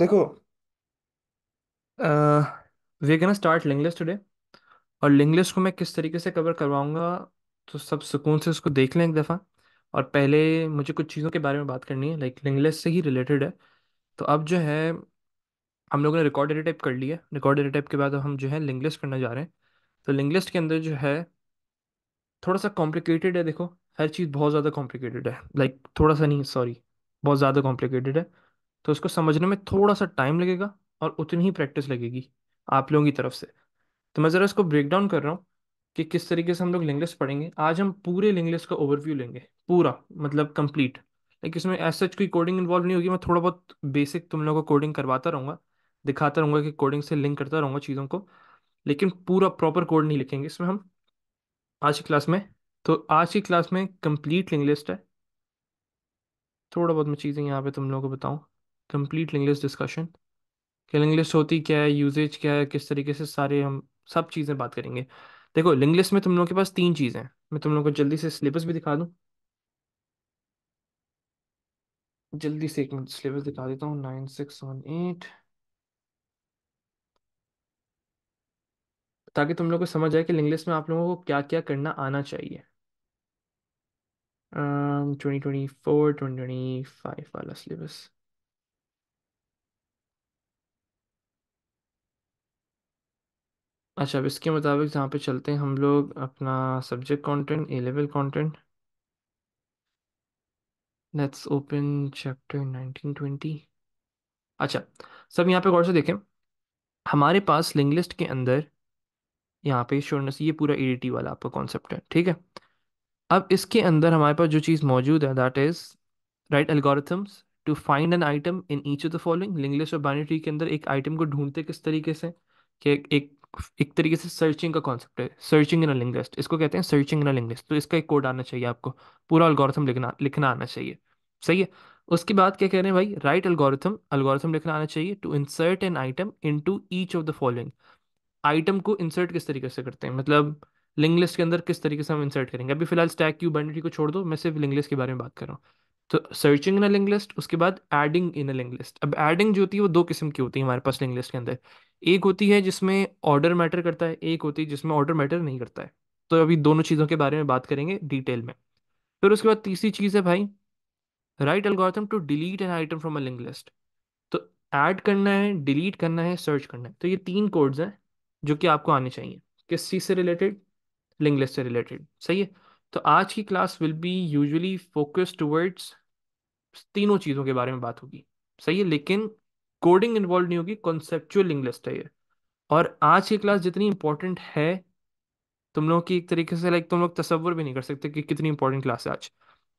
देखो we gonna start link today और link list को मैं किस तरीके से कवर करवाऊंगा तो सब सुकून से उसको देख लें एक दफ़ा और पहले मुझे कुछ चीज़ों के बारे में बात करनी है लाइक लिंक से ही रिलेटेड है तो अब जो है हम लोगों ने रिकॉर्ड एडिट टाइप कर लिया रिकॉर्ड एडिट टाइप के बाद अब हम जो है लिंक करने जा रहे हैं तो लिंगलिस्ट के अंदर जो है थोड़ा सा कॉम्प्लिकेटेड है देखो हर चीज़ बहुत ज़्यादा कॉम्प्लिकेटेड है लाइक थोड़ा सा नहीं सॉरी बहुत ज़्यादा कॉम्प्लिकेटेड है तो उसको समझने में थोड़ा सा टाइम लगेगा और उतनी ही प्रैक्टिस लगेगी आप लोगों की तरफ से तो मैं ज़रा इसको ब्रेक डाउन कर रहा हूँ कि किस तरीके से हम लोग लिंग लिस्ट पढ़ेंगे आज हम पूरे लिंग लिस्ट का ओवरव्यू लेंगे पूरा मतलब कंप्लीट लाइक इसमें एज सच कोई कोडिंग इन्वॉल्व नहीं होगी मैं थोड़ा बहुत बेसिक तुम लोगों को कोडिंग करवाता रहूँगा दिखाता रहूँगा कि कोडिंग से लिंक करता रहूँगा चीज़ों को लेकिन पूरा प्रॉपर कोड नहीं लिखेंगे इसमें हम आज की क्लास में तो आज की क्लास में कंप्लीट लिंक लिस्ट है थोड़ा बहुत मैं चीज़ें यहाँ पे तुम लोगों को बताऊँ कंप्लीट लिंक डिस्कशन कि लिंक होती क्या है यूजेज क्या है किस तरीके से सारे हम सब चीज़ें बात करेंगे देखो लिंगलिस्ट में तुम लोगों के पास तीन चीज़ें हैं मैं तुम लोगों को जल्दी से सिलेबस भी दिखा दूँ जल्दी से एक मिनट सिलेबस दिखा देता हूँ नाइन सिक्स वन एट ताकि तुम लोग को समझ आए कि लिंक में आप लोगों को क्या क्या करना आना चाहिए twenty twenty four twenty twenty five वाला सिलेबस अच्छा अब इसके मुताबिक जहाँ पे चलते हैं हम लोग अपना subject content A level content let's open chapter nineteen twenty अच्छा सब यहाँ पे गौर से देखें हमारे पास लिंक लिस्ट के अंदर यहाँ पे श्योरनेस ये पूरा ईडीटी e वाला आपका कॉन्सेप्ट है ठीक है अब इसके अंदर हमारे पास जो चीज़ मौजूद है that is right algorithms to find an item in each of the following link list और बाइनरी के अंदर एक आइटम को ढूंढते किस तरीके से कि एक एक तरीके से सर्चिंग का कॉन्सेप्ट है सर्चिंग इन अ लिस्ट इसको कहते हैं सर्चिंग इन अ लिस्ट तो इसका एक कोड आना चाहिए आपको पूरा अलगोरिथम लिखना लिखना आना चाहिए सही है उसके बाद क्या कह रहे हैं भाई राइट अलगोरिथम अलगोरिथम लिखना आना चाहिए to insert an item in each of the following item को इंसर्ट किस तरीके से करते हैं मतलब लिंग लिस्ट के अंदर किस तरीके से हम इंसर्ट करेंगे अभी फिलहाल स्टैक क्यू बाइंड्री को छोड़ दो मैं सिर्फ लिंग लिस्ट के बारे में बात कर रहा हूँ तो searching in a link list उसके बाद adding in a link list अब एडिंग जो होती है वो दो किस्म की होती है हमारे पास लिंग लिस्ट के अंदर एक होती है जिसमें ऑर्डर मैटर करता है एक होती है जिसमें ऑर्डर मैटर नहीं करता है तो अभी दोनों चीज़ों के बारे में बात करेंगे डिटेल में फिर उसके बाद तीसरी चीज़ है भाई write algorithm to delete an item from a link list तो ऐड करना है डिलीट करना है सर्च करना है तो ये तीन कोड्स हैं जो कि आपको आने चाहिए किस चीज़ से रिलेटेड लिंक लिस्ट से रिलेटेड सही है तो आज की class will be usually focus towards तीनों चीज़ों के बारे में बात होगी सही है लेकिन कोडिंग इन्वॉल्व नहीं होगी कॉन्सेप्चुअल लिंग्विस्ट है ये और आज की क्लास जितनी इंपॉर्टेंट है तुम लोग की एक तरीके से लाइक तुम लोग तस्वर भी नहीं कर सकते कि कितनी इंपॉर्टेंट क्लास है आज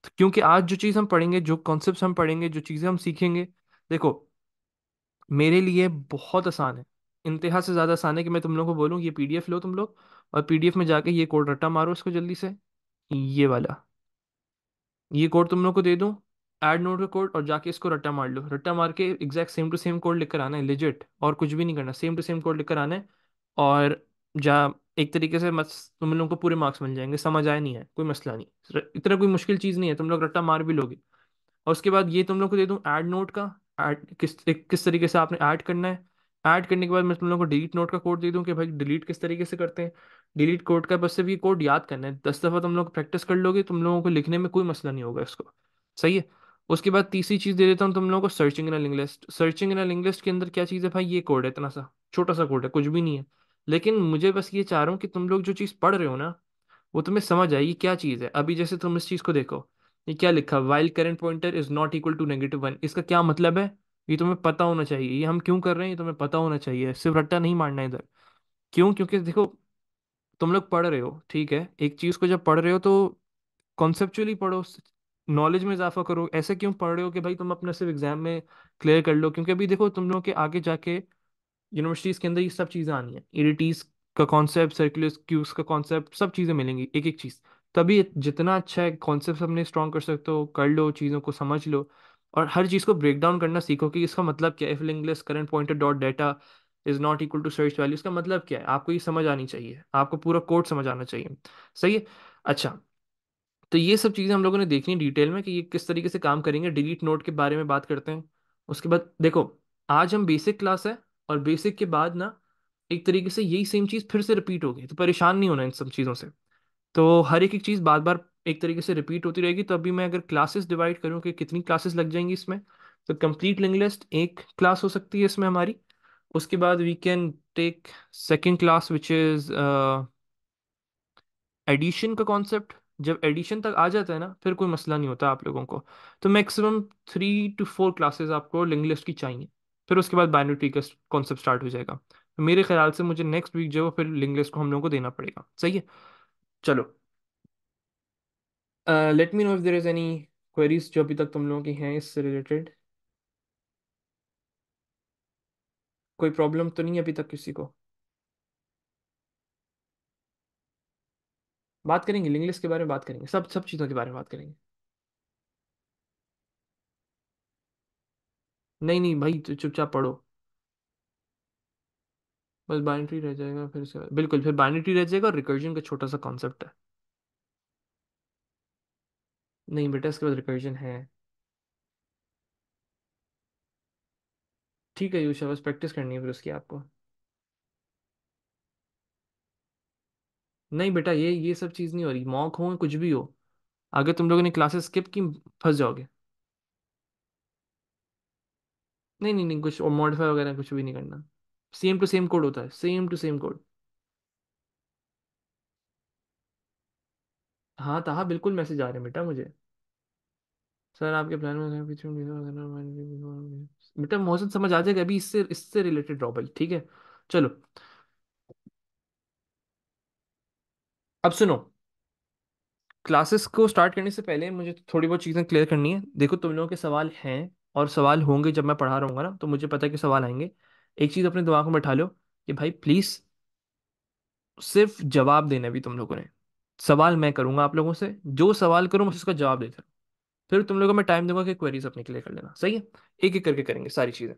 तो क्योंकि आज जो चीज़ हम पढ़ेंगे जो कॉन्सेप्ट हम पढ़ेंगे जो चीज़ें हम सीखेंगे देखो मेरे लिए बहुत आसान है इंतहा से ज़्यादा आसान है कि मैं तुम लोग को बोलूँ ये पी लो तुम लोग और पी में जाके ये कोड रट्टा मारो इसको जल्दी से ये वाला ये कोड तुम लोग को दे दूँ ऐड नोड का कोड और जाके इसको रट्टा मार लो रट्टा मार के exact same to same code लिख कर आना है लिजिट और कुछ भी नहीं करना सेम टू सेम कोड लिखकर आना है और जा एक तरीके से मत तुम लोगों को पूरे मार्क्स मिल जाएंगे समझ आया नहीं है कोई मसला नहीं इतना कोई मुश्किल चीज़ नहीं है तुम लोग रट्टा मार भी लोगे और उसके बाद ये तुम लोग को दे दूँ ऐड नोट का ऐड किस किस तरीके से आपने ऐड करना है ऐड करने के बाद मैं तुम लोग को डिलीट नोट का कोड दे दूँ कि भाई डिलीट किस तरीके से करते हैं डिलीट कोड का बस सिर्फ ये कोड याद करना है दस दफ़ा तुम लोग प्रैक्टिस कर लोगे तुम लोगों को लिखने में कोई मसला नहीं होगा इसको सही है उसके बाद तीसरी चीज़ दे देता हूँ तुम लोगों को searching in a list searching in a list के अंदर क्या चीज़ है भाई ये कोड है इतना सा छोटा सा कोड है कुछ भी नहीं है लेकिन मुझे बस ये चाह रहा हूँ कि तुम लोग जो चीज़ पढ़ रहे हो ना वो तुम्हें समझ आए ये क्या चीज़ है अभी जैसे तुम इस चीज़ को देखो ये क्या लिखा while current pointer is not equal to negative one इसका क्या मतलब है ये तुम्हें पता होना चाहिए ये हम क्यों कर रहे हैं ये तुम्हें पता होना चाहिए सिर्फ रट्टा नहीं मारना इधर क्यों क्योंकि देखो तुम लोग पढ़ रहे हो ठीक है एक चीज़ को जब पढ़ रहे हो तो कॉन्सेप्चुअली पढ़ो नॉलेज में इजाफा करो ऐसे क्यों पढ़ रहे हो कि भाई तुम अपने सिर्फ एग्जाम में क्लियर कर लो क्योंकि अभी देखो तुम लोग के आगे जाके यूनिवर्सिटीज के अंदर ये सब चीज़ें आनी है एडिटीज़ का कॉन्सेप्ट सर्कुलर क्यूज का कॉन्सेप्ट सब चीज़ें मिलेंगी एक एक चीज़ तभी जितना अच्छा है कॉन्सेप्ट अपने स्ट्रॉन्ग कर सकते हो कर लो चीज़ों को समझ लो और हर चीज़ को ब्रेक डाउन करना सीखो कि इसका मतलब क्या है English current pointer dot data is not equal to search value इसका मतलब क्या है आपको ये समझ आनी चाहिए आपको पूरा कोड समझ आना चाहिए सही है अच्छा तो ये सब चीज़ें हम लोगों ने है डिटेल में कि ये किस तरीके से काम करेंगे डिलीट नोट के बारे में बात करते हैं उसके बाद देखो आज हम बेसिक क्लास है और बेसिक के बाद ना एक तरीके से यही सेम चीज़ फिर से रिपीट होगी तो परेशान नहीं होना इन सब चीज़ों से तो हर एक एक चीज़ बार बार एक तरीके से रिपीट होती रहेगी तो अभी मैं अगर क्लासेस डिवाइड करूँ कि कितनी क्लासेस लग जाएंगी इसमें तो कंप्लीट लिंक लिस्ट एक क्लास हो सकती है इसमें हमारी उसके बाद we can take second class which is addition का कॉन्सेप्ट जब एडिशन तक आ जाता है ना फिर कोई मसला नहीं होता आप लोगों को तो maximum three two four classes आपको लिंक लिस्ट की चाहिए फिर उसके बाद बाइनरी ट्री का कॉन्सेप्ट स्टार्ट हो जाएगा तो मेरे ख्याल से मुझे नेक्स्ट वीक जो है फिर लिंक लिस्ट को हम लोगों को देना पड़ेगा सही है चलो let me know if there is any queries जो अभी तक तुम लोगों की हैं इससे रिलेटेड कोई प्रॉब्लम तो नहीं अभी तक किसी को बात करेंगे लिंग्लिस्ट के बारे में बात करेंगे सब सब चीज़ों के बारे में बात करेंगे नहीं नहीं भाई तो चुपचाप पढ़ो बस बाइनरी रह जाएगा फिर उसके बिल्कुल फिर बाइनरी रह जाएगा और रिकर्जन का छोटा सा कॉन्सेप्ट है नहीं बेटा इसके बाद रिकर्जन है ठीक है यूशा बस प्रैक्टिस करनी है फिर उसकी आपको नहीं बेटा ये ये सब चीज़ नहीं हो रही मॉक हो कुछ भी हो अगर तुम लोगों ने क्लासेस स्किप की फंस जाओगे नहीं नहीं नहीं कुछ और मॉडिफाई वगैरह कुछ भी नहीं करना सेम टू सेम कोड होता है सेम टू सेम कोड हाँ हाँ बिल्कुल मैसेज आ रहे हैं बेटा मुझे सर आपके प्लान में बेटा मौसम समझ आ जाएगा अभी इससे इससे रिलेटेड ड्रॉबल ठीक है चलो अब सुनो क्लासेस को स्टार्ट करने से पहले मुझे थोड़ी बहुत चीज़ें क्लियर करनी है देखो तुम लोगों के सवाल हैं और सवाल होंगे जब मैं पढ़ा रहूँगा ना तो मुझे पता है कि सवाल आएंगे एक चीज़ अपने दिमाग में बैठा लो कि भाई प्लीज़ सिर्फ जवाब देना भी तुम लोगों ने सवाल मैं करूँगा आप लोगों से जो सवाल करूँ मुझे उसका जवाब देते रहो फिर तुम लोगों को मैं टाइम दूंगा कि क्वेरीज अपने क्लियर कर लेना सही है एक एक करके करेंगे सारी चीज़ें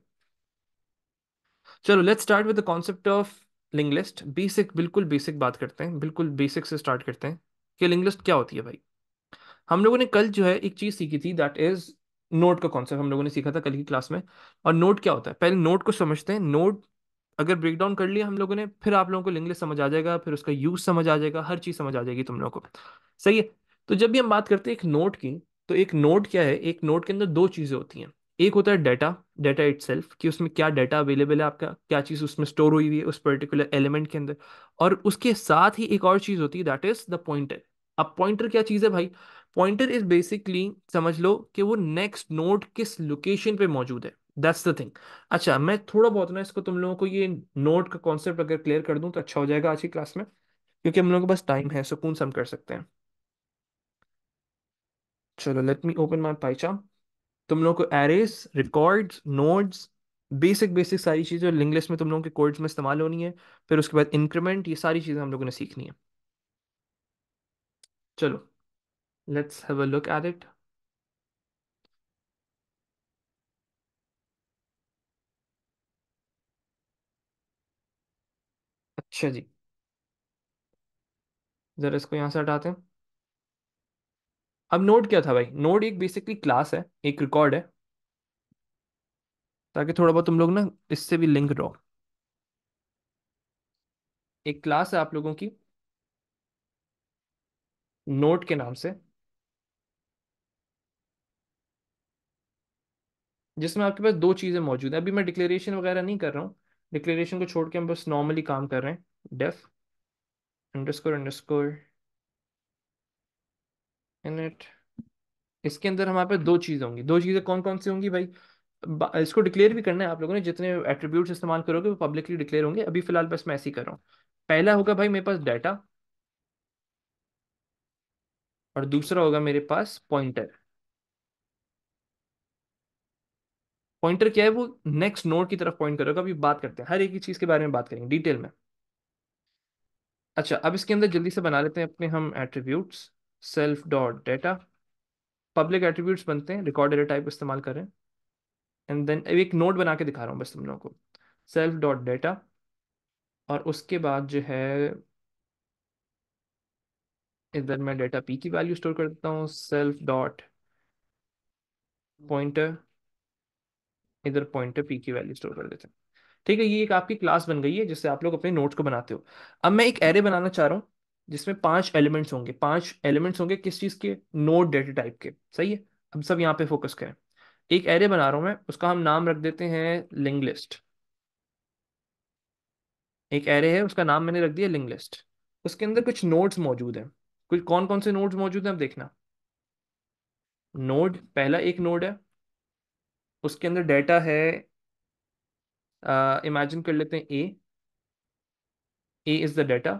चलो let's start with the concept of link list basic बिल्कुल बेसिक बात करते हैं बिल्कुल बेसिक से स्टार्ट करते हैं कि लिंग लिस्ट क्या होती है भाई हम लोगों ने कल जो है एक चीज़ सीखी थी दैट इज़ नोट का कॉन्सेप्ट हम लोगों ने सीखा था कल की क्लास में और नोट क्या होता है पहले नोट को समझते हैं नोट अगर ब्रेक डाउन कर लिया हम लोगों ने फिर आप लोगों को लिंग लिस्ट समझ आ जाएगा फिर उसका यूज समझ आ जाएगा हर चीज़ समझ आ जाएगी तुम लोगों को सही है तो जब भी हम बात करते हैं एक नोट की तो एक नोट क्या है एक नोट के अंदर दो चीज़ें होती हैं एक होता है डेटा डेटा इट कि उसमें क्या डेटा अवेलेबल है आपका क्या चीज़ उसमें स्टोर हुई हुई है उस पर्टिकुलर एलिमेंट के अंदर और उसके साथ ही एक और चीज़ होती है दैट इज़ द पॉइंटर अब पॉइंटर क्या चीज़ है भाई पॉइंटर इज बेसिकली समझ लो कि वो नेक्स्ट नोट किस लोकेशन पे मौजूद है दैट्स द थिंग अच्छा मैं थोड़ा बहुत ना इसको तुम लोगों को ये नोट का कॉन्सेप्ट अगर क्लियर कर दूं तो अच्छा हो जाएगा आज की क्लास में क्योंकि हम लोगों के पास टाइम है सुकून सम हम कर सकते हैं चलो लेट मी ओपन माई पाईचाम तुम लोगों को arrays records nodes basic basic सारी चीज़ें और लिंगलेस में तुम लोगों के कोड्स में इस्तेमाल होनी है फिर उसके बाद इंक्रीमेंट ये सारी चीज़ें हम लोगों ने सीखनी है चलो let's have a look at it अच्छा जी ज़रा इसको यहाँ से हटाते हैं अब नोड क्या था भाई नोड एक बेसिकली क्लास है एक रिकॉर्ड है ताकि थोड़ा बहुत तुम लोग ना इससे भी लिंक रहो एक क्लास है आप लोगों की नोट के नाम से जिसमें आपके पास दो चीज़ें मौजूद है अभी मैं डिक्लेरेशन वगैरह नहीं कर रहा हूँ डिक्लेरेशन को छोड़ के हम बस नॉर्मली काम कर रहे हैं डेफ अंडरस्कोर अंडरस्कोर इनइट इसके अंदर हमारे पास दो चीज़ होंगी दो चीज़ें कौन कौन सी होंगी भाई इसको डिक्लेयर भी करना है आप लोगों ने जितने एट्रीब्यूट इस्तेमाल करोगे वो पब्लिकली डिक्लेयर होंगे अभी फिलहाल बस मैं ऐसी कर रहा हूँ पहला होगा भाई मेरे पास डाटा और दूसरा होगा मेरे पास पॉइंटर पॉइंटर क्या है वो नेक्स्ट नोड की तरफ पॉइंट करेगा अभी बात करते हैं हर एक ही चीज़ के बारे में बात करेंगे डिटेल में अच्छा अब इसके अंदर जल्दी से बना लेते हैं अपने हम attributes self dot data public attributes बनते हैं रिकॉर्ड डेटा टाइप इस्तेमाल करें एंड देन एक नोट बना के दिखा रहा हूँ बस तुम लोगों को सेल्फ डॉट डेटा और उसके बाद जो है इधर मैं डेटा पी की वैल्यू स्टोर कर देता हूँ सेल्फ डॉट पॉइंटर इधर पॉइंटर पी की वैल्यू स्टोर कर देते हैं ठीक है ये एक आपकी क्लास बन गई है जिससे आप लोग अपने नोट्स को बनाते हो अब मैं एक एरे बनाना चाह रहा हूँ जिसमें पांच एलिमेंट्स होंगे पांच एलिमेंट्स होंगे किस चीज के नोड डेटा टाइप के सही है हम सब यहाँ पे फोकस करें एक एरे बना रहा हूं मैं उसका हम नाम रख देते हैं लिंग लिस्ट एक एरे है उसका नाम मैंने रख दिया लिंग लिस्ट उसके अंदर कुछ नोड्स मौजूद हैं कुछ कौन कौन से नोड्स मौजूद हैं अब देखना नोड पहला एक नोड है उसके अंदर डेटा है इमेजिन कर लेते हैं A A is the data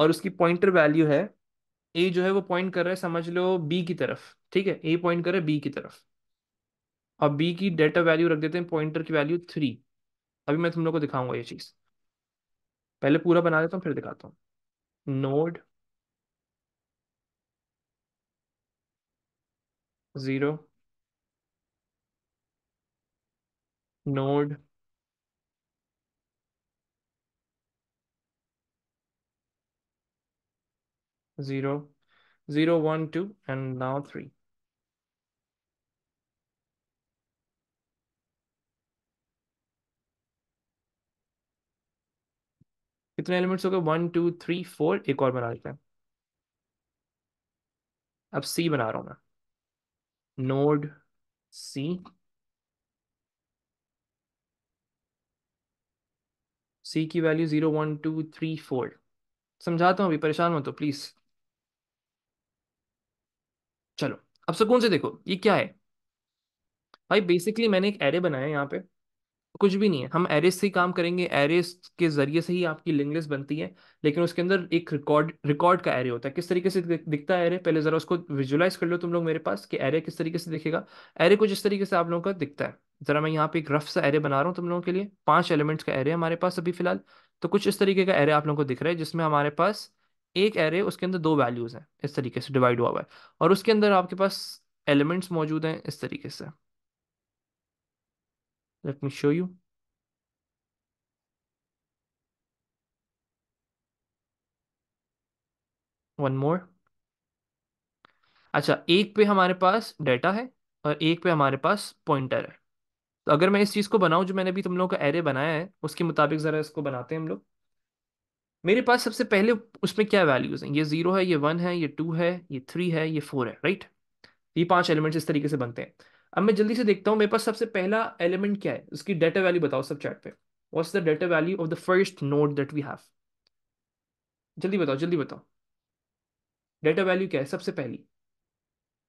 और उसकी पॉइंटर वैल्यू है ए जो है वो पॉइंट कर रहा है समझ लो बी की तरफ ठीक है ए पॉइंट कर रहा है बी की तरफ अब बी की डेटा वैल्यू रख देते हैं पॉइंटर की वैल्यू थ्री अभी मैं तुम लोग को दिखाऊंगा ये चीज़ पहले पूरा बना देता हूँ फिर दिखाता हूँ node zero node 0, 0, 1, 2, and now 3. कितने एलिमेंट्स हो गए वन टू थ्री फोर एक और बना लेते हैं अब सी बना रहा हूं मैं नोड सी सी की value zero one two three four समझाता हूं अभी परेशान हो तो प्लीज़ चलो अब सुकून से देखो ये क्या है भाई बेसिकली मैंने एक एरे बनाया है यहाँ पे कुछ भी नहीं है हम एरेस से ही काम करेंगे एरेस के जरिए से ही आपकी लिंक लिस्ट बनती है लेकिन उसके अंदर एक रिकॉर्ड रिकॉर्ड का एरे होता है किस तरीके से दिखता है एरे पहले जरा उसको विजुलाइज कर लो तुम लोग मेरे पास कि एरे किस तरीके से दिखेगा एरे कुछ इस तरीके से आप लोगों का दिखता है जरा मैं यहाँ पे एक रफ सा एरे बना रहा हूँ तुम लोगों के लिए पांच एलिमेंट्स का एरे हमारे पास अभी फिलहाल तो कुछ इस तरीके का एरे आप लोगों को दिख रहा है जिसमें हमारे पास एक एरे उसके अंदर दो वैल्यूज़ हैं इस तरीके से डिवाइड हुआ हुआ है और उसके अंदर आपके पास एलिमेंट्स मौजूद हैं इस तरीके से let me show you one more अच्छा एक पे हमारे पास डेटा है और एक पे हमारे पास पॉइंटर है तो अगर मैं इस चीज़ को बनाऊं जो मैंने अभी तुम लोगों का एरे बनाया है उसके मुताबिक ज़रा इसको बनाते हैं हम लोग मेरे पास सबसे पहले उसमें क्या वैल्यूज़ हैं ये ज़ीरो है ये वन है ये टू है ये थ्री है ये फोर है राइट तो ये पांच एलिमेंट्स इस तरीके से बनते हैं अब मैं जल्दी से देखता हूँ मेरे पास सबसे पहला एलिमेंट क्या है उसकी डेटा वैल्यू बताओ सब चैट पे what the data value of the first node that we have जल्दी बताओ जल्दी बताओ डेटा वैल्यू क्या है सबसे पहली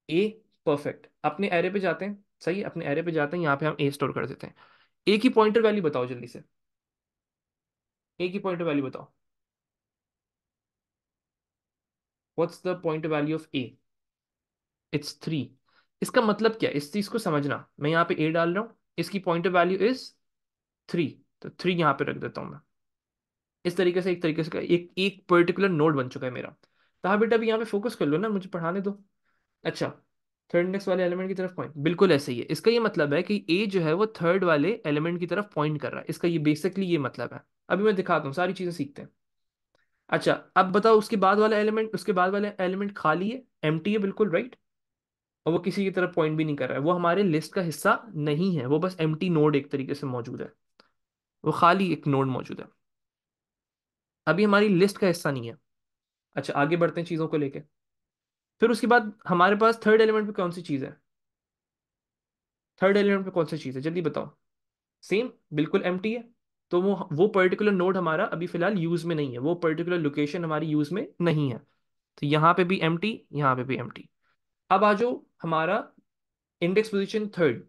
ए परफेक्ट अपने एरे पे जाते हैं सही अपने एरे पे जाते हैं यहाँ पे हम ए स्टोर कर देते हैं ए की पॉइंटर वैल्यू बताओ जल्दी से ए की पॉइंटर वैल्यू बताओ what's the point value of A it's three इसका मतलब क्या इस चीज को समझना मैं यहाँ पे ए डाल रहा हूँ इसकी point of value is three तो थ्री यहाँ पे रख देता हूँ मैं इस तरीके से एक तरीके से एक एक पर्टिकुलर नोड बन चुका है मेरा कहा तो बेटा अभी यहाँ पे फोकस कर लो ना मुझे पढ़ाने दो अच्छा थर्ड इंडेक्स वाले एलिमेंट की तरफ पॉइंट बिल्कुल ऐसे ही है इसका ये मतलब है कि ए जो है वो थर्ड वाले एलिमेंट की तरफ पॉइंट कर रहा है इसका ये बेसिकली ये मतलब है अभी मैं दिखाता हूँ सारी चीज़ें सीखते हैं अच्छा अब बताओ उसके बाद वाला एलिमेंट उसके बाद वाला एलिमेंट खाली है एम्प्टी है बिल्कुल राइट और वो किसी की तरफ पॉइंट भी नहीं कर रहा है वो हमारे लिस्ट का हिस्सा नहीं है वो बस एम्प्टी नोड एक तरीके से मौजूद है वो खाली एक नोड मौजूद है अभी हमारी लिस्ट का हिस्सा नहीं है अच्छा आगे बढ़ते हैं चीज़ों को लेके फिर उसके बाद हमारे पास थर्ड एलिमेंट पे कौन सी चीज़ है थर्ड एलिमेंट पे कौन सी चीज़ है जल्दी बताओ सेम बिल्कुल एम्प्टी है तो वो वो पर्टिकुलर नोड हमारा अभी फिलहाल यूज में नहीं है वो पर्टिकुलर लोकेशन हमारी यूज में नहीं है तो यहाँ पे भी एम टी यहाँ पे भी एम टी अब आ जाओ हमारा इंडेक्स पोजिशन थर्ड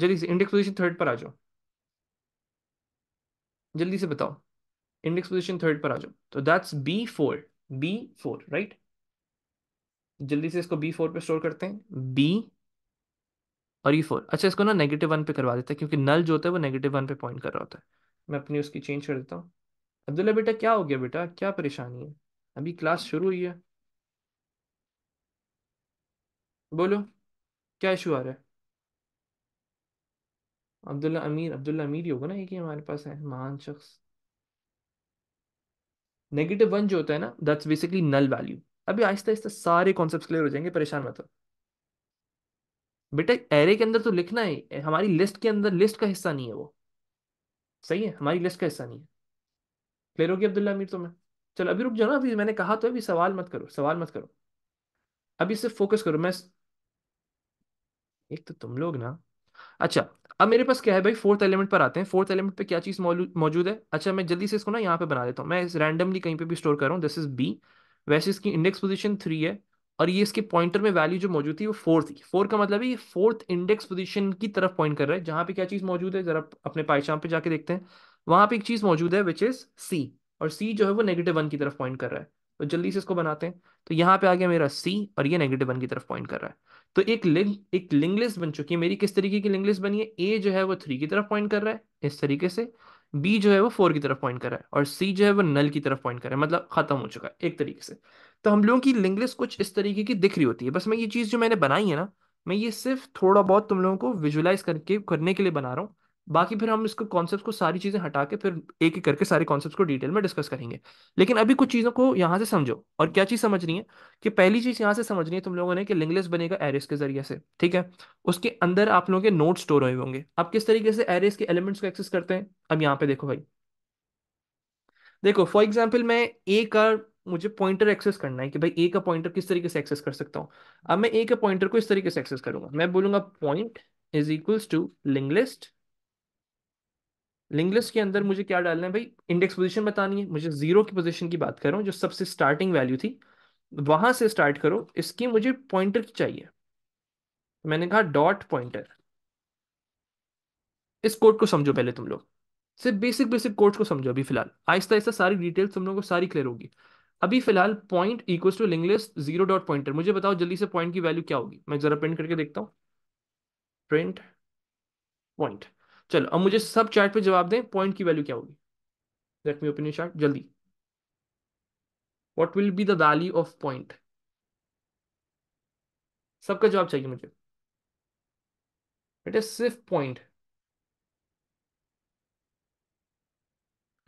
जल्दी से इंडेक्स पोजिशन थर्ड पर आ जाओ जल्दी से बताओ इंडेक्स पोजिशन थर्ड पर आ जाओ तो that's B four B four right जल्दी से इसको बी फोर पर स्टोर करते हैं बी और ये फोर अच्छा इसको ना नेगेटिव वन पे करवा देते हैं क्योंकि नल जो होता है वो नेगेटिव वन पे पॉइंट कर रहा होता है मैं अपनी उसकी चेंज कर देता हूँ अब्दुल्ला बेटा क्या हो गया बेटा क्या परेशानी है अभी क्लास शुरू हुई है बोलो क्या इशू आ रहा है अब्दुल्ला अमीर अब्दुल्ला अमीर ही होगा ना एक ही हमारे पास है महान शख्स नेगेटिव वन जो होता है ना दैट्स बेसिकली नल वैल्यू अभी आहिस्ता आहिस्ता सारे कॉन्सेप्ट क्लियर हो जाएंगे परेशान मत हो बेटा एरे के अंदर तो लिखना है हमारी लिस्ट के अंदर लिस्ट का हिस्सा नहीं है वो सही है हमारी लिस्ट का हिस्सा नहीं है क्लियर होगी अब्दुल्ला अमीर तुम्हें तो चलो अभी रुक जाओ ना अभी मैंने कहा तो अभी सवाल मत करो सवाल मत करो अभी सिर्फ फोकस करो मैं एक तो तुम लोग ना अच्छा अब मेरे पास क्या है भाई फोर्थ एलिमेंट पर आते हैं फोर्थ एलिमेंट पे क्या चीज़ मौजूद है अच्छा मैं जल्दी से इसको ना यहाँ पे बना देता हूँ मैं इस रैंडमली कहीं पे भी स्टोर कर रहा हूँ दिस इज बी वैसे इसकी इंडेक्स पोजीशन थ्री है और ये इसके पॉइंटर में वैल्यू जो मौजूद थी वो फोर थी फोर का मतलब है ये फोर्थ इंडेक्स पोजीशन की तरफ पॉइंट कर रहा है जहां पे क्या चीज मौजूद है जरा अपने पाइचाम पे जाके देखते हैं वहां पे एक चीज मौजूद है विच इज सी और सी जो है वो नेगेटिव वन की तरफ पॉइंट कर रहा है तो जल्दी से इसको बनाते हैं तो यहाँ पे आ गया मेरा सी और ये नेगेटिव वन की तरफ पॉइंट कर रहा है तो एक लिंग एक लिंगलिस बन चुकी है मेरी किस तरीके की लिंगलिस लिस्ट बनी है ए जो है वो थ्री की तरफ पॉइंट कर रहा है इस तरीके से बी जो है वो फोर की तरफ पॉइंट कर रहा है और सी जो है वो नल की तरफ पॉइंट कर रहा है मतलब खत्म हो चुका है एक तरीके से तो हम लोगों की लिंक लिस्ट कुछ इस तरीके की दिख रही होती है बस मैं ये चीज़ जो मैंने बनाई है ना मैं ये सिर्फ थोड़ा बहुत तुम लोगों को विजुलाइज करके करने के लिए बना रहा हूँ बाकी फिर हम इसको कॉन्सेप्ट को सारी चीज़ें हटा के फिर एक एक करके सारे कॉन्सेप्ट को डिटेल में डिस्कस करेंगे लेकिन अभी कुछ चीज़ों को यहाँ से समझो और क्या चीज़ समझनी है कि पहली चीज़ यहाँ से समझनी है तुम लोगों ने कि लिंगलेस बनेगा एरेस के जरिए से ठीक है उसके अंदर आप लोगों के नोट स्टोर हुए होंगे आप किस तरीके से एरेस के एलिमेंट्स को एक्सेस करते हैं अब यहाँ पे देखो भाई देखो फॉर एग्जाम्पल मैं ए का मुझे पॉइंटर एक्सेस करना है कि भाई ए का पॉइंटर किस तरीके से एक्सेस कर सकता हूँ अब मैं ए के पॉइंटर को इस तरीके से एक्सेस करूंगा मैं बोलूंगा point is equals to link list link list के अंदर मुझे क्या डालना है भाई इंडेक्स पोजिशन बतानी है मुझे जीरो की पोजिशन की बात कर रहा हूँ जो सबसे स्टार्टिंग वैल्यू थी वहां से स्टार्ट करो इसकी मुझे पॉइंटर चाहिए मैंने कहा डॉट पॉइंटर इस कोड को समझो पहले तुम लोग सिर्फ बेसिक बेसिक कोड को समझो अभी फिलहाल आहिस्ता आहिस्ता सारी डिटेल्स तुम लोगों को सारी क्लियर होगी अभी फिलहाल point equal to link list zero dot pointer मुझे बताओ जल्दी से पॉइंट की वैल्यू क्या होगी मैं जरा प्रिंट करके देखता हूँ प्रिंट पॉइंट चलो अब मुझे सब चार्ट पे जवाब दें पॉइंट की वैल्यू क्या होगी लेट मी ओपन चार्ट जल्दी what will be the value of point सबका जवाब चाहिए मुझे बेटा सिर्फ पॉइंट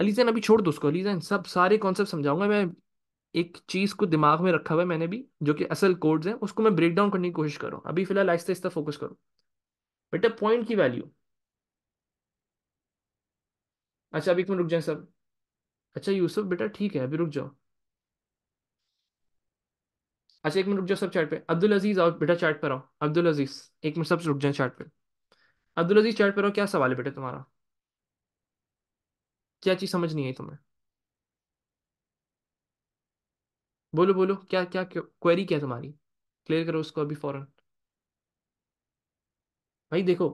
अलीजैन अभी छोड़ दो उसको अलीजैन सब सारे कॉन्सेप्ट समझाऊंगा मैं एक चीज को दिमाग में रखा हुआ है मैंने भी जो कि असल कोड्स हैं उसको मैं ब्रेक डाउन करने की कोशिश कर रहा हूँ अभी फिलहाल आहिस्ता आहिस्ता फोकस करूँ बेटा पॉइंट की वैल्यू अच्छा अभी एक मिनट रुक जाए सर अच्छा यूसुफ बेटा ठीक है अभी रुक जाओ अच्छा एक मिनट रुक जाओ सब चार्ट पे अब्दुल अजीज आओ बेटा चार्ट पर आओ अब्दुल अजीज एक मिनट सब रुक जाए चार्ट पे अब्दुल अजीज चार्ट पर आओ क्या सवाल है बेटा तुम्हारा क्या चीज समझ नहीं आई तुम्हें बोलो बोलो क्या क्या क्वेरी क्या तुम्हारी क्लियर करो उसको अभी फौरन भाई देखो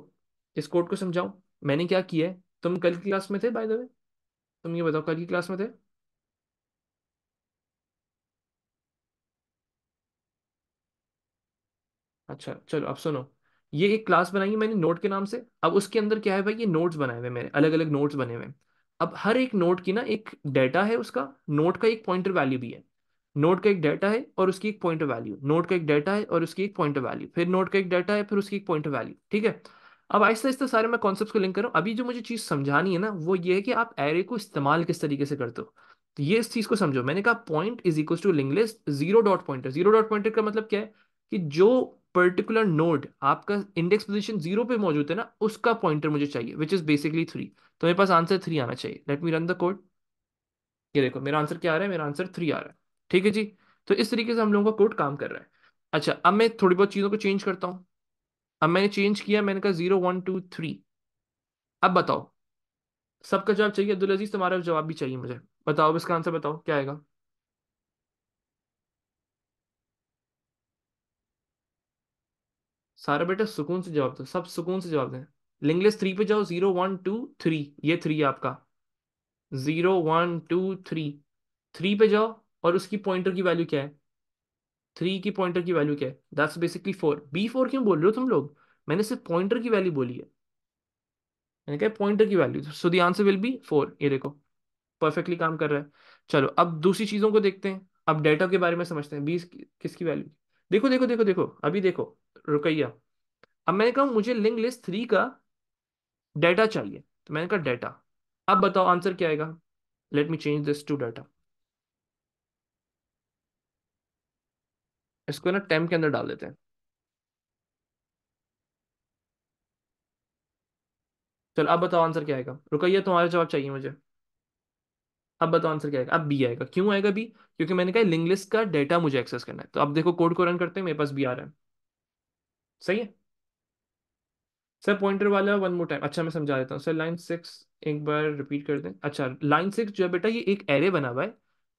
इस कोड को समझाओ मैंने क्या किया है तुम कल की क्लास में थे बाय द वे तुम ये बताओ कल की क्लास में थे अच्छा चलो अब सुनो ये एक क्लास बनाई है मैंने नोट के नाम से अब उसके अंदर क्या है भाई ये नोट्स बनाए हुए मेरे अलग अलग नोट्स बने हुए हैं अब हर एक नोट की ना एक डेटा है उसका नोट का एक पॉइंटर वैल्यू भी है नोड का एक डेटा है और उसकी एक पॉइंट वैल्यू नोड का एक डेटा है और उसकी एक पॉइंट वैल्यू फिर नोड का एक डेटा है फिर उसकी एक पॉइंट वैल्यू ठीक है अब आहिस्ता आहिस्ता सारे मैं कॉन्सेप्ट को लिंक कर रहा हूँ अभी जो मुझे चीज़ समझानी है ना वो ये है कि आप एरे को इस्तेमाल किस तरीके से करते हो तो ये इस चीज़ को समझो मैंने कहा point is equal to link list zero dot pointer zero dot pointer का मतलब क्या है कि जो पर्टिकुलर नोड आपका इंडेक्स पोजिशन जीरो पे मौजूद है ना उसका पॉइंटर मुझे चाहिए विच इज बेसिकली थ्री तो मेरे पास आंसर थ्री आना चाहिए let me run the code ये देखो मेरा आंसर क्या आ रहा है मेरा आंसर थ्री आ रहा है ठीक है जी तो इस तरीके से हम लोगों का कोड काम कर रहा है अच्छा अब मैं थोड़ी बहुत चीज़ों को चेंज करता हूं अब मैंने चेंज किया मैंने कहा जीरो वन टू थ्री अब बताओ सबका जवाब चाहिए अब्दुल अजीज तुम्हारा जवाब भी चाहिए मुझे बताओ इसका आंसर बताओ क्या आएगा सारा बेटा सुकून से जवाब दो सब सुकून से जवाब दें लिंग्लिश थ्री पे जाओ जीरो वन टू थ्री ये थ्री है आपका zero one two three three पे जाओ और उसकी पॉइंटर की वैल्यू क्या है थ्री की पॉइंटर की वैल्यू क्या है that's basically four B four क्यों बोल रहे हो तुम लोग मैंने सिर्फ पॉइंटर की वैल्यू बोली है मैंने कहा पॉइंटर की value so the answer will be four ये देखो परफेक्टली काम कर रहा है चलो अब दूसरी चीज़ों को देखते हैं अब डेटा के बारे में समझते हैं बी किसकी वैल्यू देखो देखो देखो देखो अभी देखो रुकैया अब मैंने कहा मुझे लिंक लिस्ट थ्री का डेटा चाहिए तो मैंने कहा डेटा अब बताओ आंसर क्या आएगा let me change this to data इसको ना टेम्प के अंदर डाल देते हैं चलो अब बताओ आंसर क्या आएगा रुको तुम्हारा जवाब चाहिए मुझे अब बताओ आंसर क्या आएगा अब बी आएगा क्यों आएगा बी क्योंकि मैंने कहा लिंग लिस्ट का डेटा मुझे एक्सेस करना है तो अब देखो कोड को रन करते हैं मेरे पास बी आ रहा है सही है सर पॉइंटर वाला वन मोर टाइम अच्छा मैं समझा देता हूँ सर लाइन सिक्स एक बार रिपीट कर दें अच्छा लाइन सिक्स जो है बेटा ये एक एरे बना हुआ है